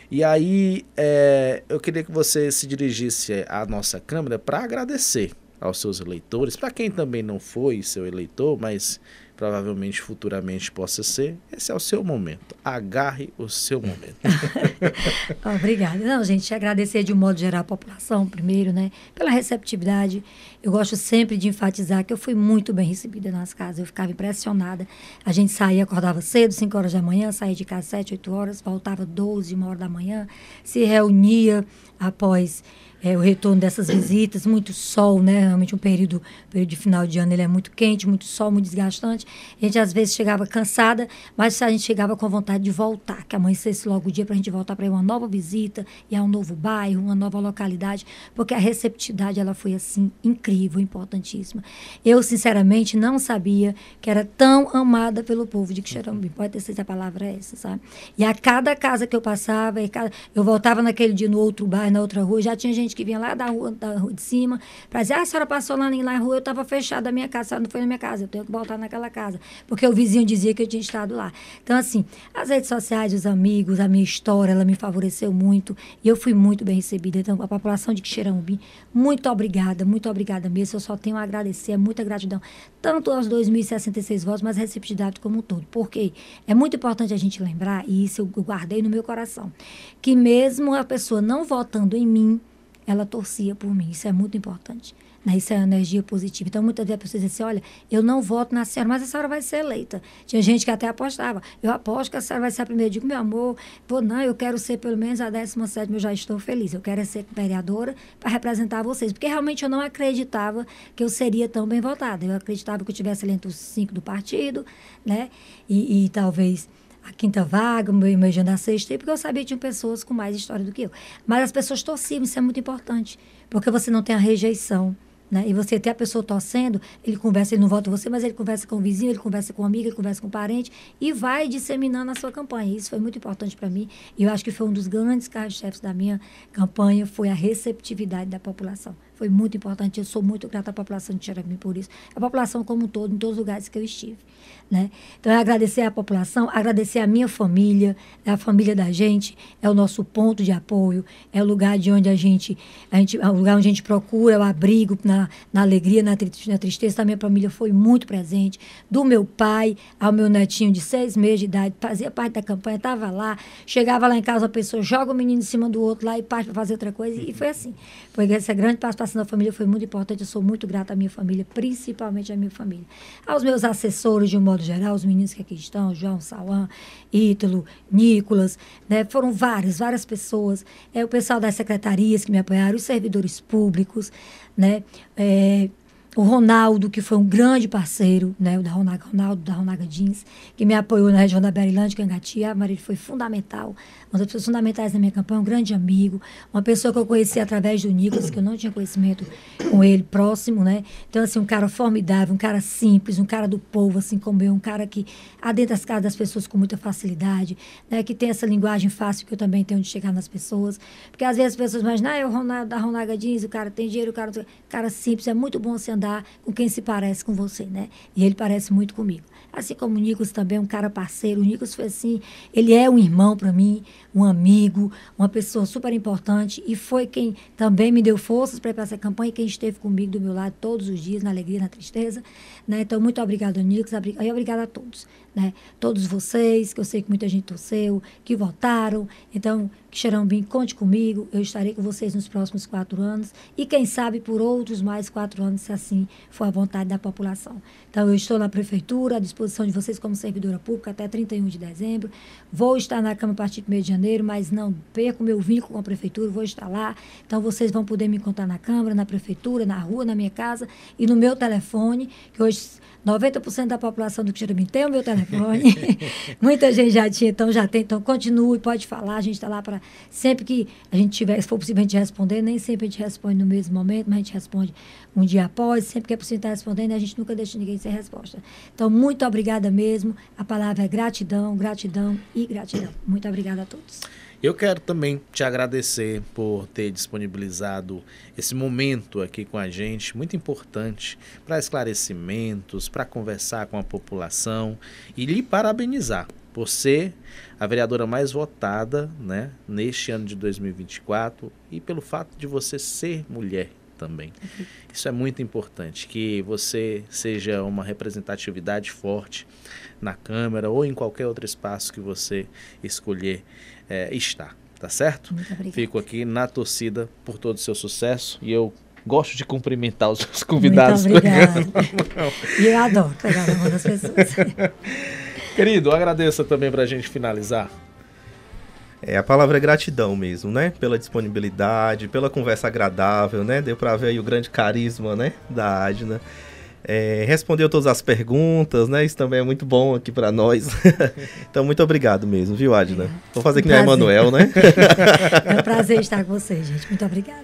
E aí é, eu queria que você se dirigisse à nossa câmera para agradecer aos seus eleitores, para quem também não foi seu eleitor, mas provavelmente futuramente possa ser, esse é o seu momento. Agarre o seu momento. Obrigada. Não, gente, agradecer de um modo geral à população, primeiro, né, pela receptividade. Eu gosto sempre de enfatizar que eu fui muito bem recebida nas casas, eu ficava impressionada. A gente saía, acordava cedo, 5 horas da manhã, saía de casa 7, 8 horas, voltava 12, 1 hora da manhã, se reunia após é, o retorno dessas visitas, muito sol, né? Realmente um período, período de final de ano ele é muito quente, muito sol, muito desgastante. A gente às vezes chegava cansada, mas a gente chegava com vontade de voltar, que amanhecesse logo o dia para a gente voltar para uma nova visita, e a um novo bairro, uma nova localidade, porque a receptividade ela foi assim incrível, importantíssima. Eu sinceramente não sabia que era tão amada pelo povo de Quixeramobim. Pode ter sido a palavra essa, sabe? E a cada casa que eu passava, eu voltava naquele dia no outro bairro, na outra rua, já tinha gente gente que vinha lá da rua, da rua de cima, para dizer, ah, a senhora passou lá na rua, eu estava fechada a minha casa, a senhora não foi na minha casa, eu tenho que voltar naquela casa, porque o vizinho dizia que eu tinha estado lá. Então, assim, as redes sociais, os amigos, a minha história, ela me favoreceu muito e eu fui muito bem recebida. Então, a população de Quixeramobim, muito obrigada, muito obrigada mesmo. Eu só tenho a agradecer, é muita gratidão, tanto aos 2.066 votos, mas a receptividade como um todo. Porque é muito importante a gente lembrar, e isso eu guardei no meu coração, que mesmo a pessoa não votando em mim, ela torcia por mim. Isso é muito importante. Né? Isso é energia positiva. Então, muitas vezes a pessoa diz assim: olha, eu não voto na senhora, mas a senhora vai ser eleita. Tinha gente que até apostava: eu aposto que a senhora vai ser a primeira. Eu digo, meu amor, vou não, eu quero ser pelo menos a 17, eu já estou feliz. Eu quero é ser vereadora para representar vocês. Porque realmente eu não acreditava que eu seria tão bem votada. Eu acreditava que eu tivesse ali entre os cinco do partido, né? e, e talvez a quinta vaga, meu irmão já na sexta, porque eu sabia que tinha pessoas com mais história do que eu. Mas as pessoas torciam, isso é muito importante, porque você não tem a rejeição. Né? E você tem a pessoa torcendo, ele conversa, ele não vota você, mas ele conversa com o vizinho, ele conversa com a amigo, ele conversa com um parente e vai disseminando a sua campanha. Isso foi muito importante para mim e eu acho que foi um dos grandes carros-chefes da minha campanha, foi a receptividade da população. Foi muito importante, eu sou muito grata à população de Xeremim por isso, a população como um todo, em todos os lugares que eu estive. Né? Então, é agradecer à população, agradecer à minha família, à né? família da gente, é o nosso ponto de apoio, é o lugar de onde a gente, a gente é o lugar onde a gente procura o abrigo na, na alegria, na, na tristeza. A minha família foi muito presente, do meu pai ao meu netinho de seis meses de idade, fazia parte da campanha, estava lá, chegava lá em casa, a pessoa joga o menino em cima do outro lá e parte para fazer outra coisa, e foi assim. Foi essa grande participação da família foi muito importante, eu sou muito grata à minha família, principalmente à minha família. Aos meus assessores, de um modo geral, os meninos que aqui estão, João Salan, Ítalo, Nicolas, né? foram várias, várias pessoas, é, o pessoal das secretarias que me apoiaram, os servidores públicos, né? É, o Ronaldo, que foi um grande parceiro, né, o da Ronaga Ronaldo, da Ronaga Jeans, que me apoiou na região da Berilândia, Cangatia, a Marília foi fundamental, uma das pessoas fundamentais na minha campanha, um grande amigo, uma pessoa que eu conheci através do Nicolas, que eu não tinha conhecimento com ele, próximo, né, então assim, um cara formidável, um cara simples, um cara do povo, assim como eu, um cara que adentra as casas das pessoas com muita facilidade, né, que tem essa linguagem fácil que eu também tenho de chegar nas pessoas, porque às vezes as pessoas imaginam, ah, é o Ronaldo da Ronaga Jeans, o cara tem dinheiro, o cara, cara simples, é muito bom se andar andar com quem se parece com você, né? E ele parece muito comigo. Assim como o Nicos também é um cara parceiro. O Nicos foi assim, ele é um irmão para mim, um amigo, uma pessoa super importante e foi quem também me deu forças para ir para essa campanha e quem esteve comigo do meu lado todos os dias, na alegria, na tristeza, né? Então, muito obrigado, Nicos, e obrigado a todos. Né? Todos vocês, que eu sei que muita gente torceu, que votaram. Então, Xerambim, conte comigo. Eu estarei com vocês nos próximos quatro anos e, quem sabe, por outros mais quatro anos, se assim for a vontade da população. Então, eu estou na Prefeitura, à disposição de vocês como servidora pública até 31 de dezembro. Vou estar na Câmara a partir de meio de janeiro, mas não perco meu vínculo com a Prefeitura, vou estar lá. Então, vocês vão poder me encontrar na Câmara, na Prefeitura, na rua, na minha casa e no meu telefone, que hoje 90% da população do Quitiribim tem é o meu telefone. Muita gente já tinha, então já tem. Então continue, pode falar. A gente está lá para. Sempre que a gente tiver, se for possível a gente responder, nem sempre a gente responde no mesmo momento, mas a gente responde um dia após. Sempre que é possível estar tá respondendo, né, a gente nunca deixa ninguém sem resposta. Então, muito obrigada mesmo. A palavra é gratidão, gratidão e gratidão. Muito obrigada a todos. Eu quero também te agradecer por ter disponibilizado esse momento aqui com a gente, muito importante para esclarecimentos, para conversar com a população e lhe parabenizar por ser a vereadora mais votada né, neste ano de 2024 e pelo fato de você ser mulher também. Uhum. Isso é muito importante, que você seja uma representatividade forte na Câmara ou em qualquer outro espaço que você escolher é, está. Tá certo? Fico aqui na torcida por todo o seu sucesso e eu gosto de cumprimentar os convidados. Muito obrigada. e eu adoro pegar mão das pessoas. Querido, agradeça também para a gente finalizar. É, a palavra é gratidão mesmo, né? Pela disponibilidade, pela conversa agradável, né? Deu para ver aí o grande carisma, né? Da Adna é, respondeu todas as perguntas, né? Isso também é muito bom aqui para nós. então, muito obrigado mesmo, viu, Adna? É. Vou fazer que nem o Emanuel, né? é um prazer estar com vocês, gente. Muito obrigada.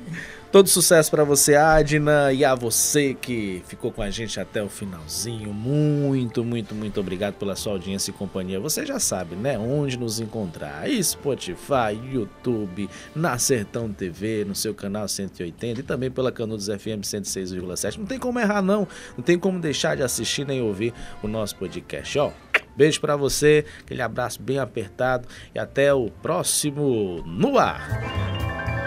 Todo sucesso para você, Adina, e a você que ficou com a gente até o finalzinho. Muito, muito, muito obrigado pela sua audiência e companhia. Você já sabe, né? Onde nos encontrar: Spotify, YouTube, na Sertão TV, no seu canal 180 e também pela Canudos FM 106,7. Não tem como errar, não. Não tem como deixar de assistir nem ouvir o nosso podcast. Ó, beijo para você, aquele abraço bem apertado e até o próximo No Ar.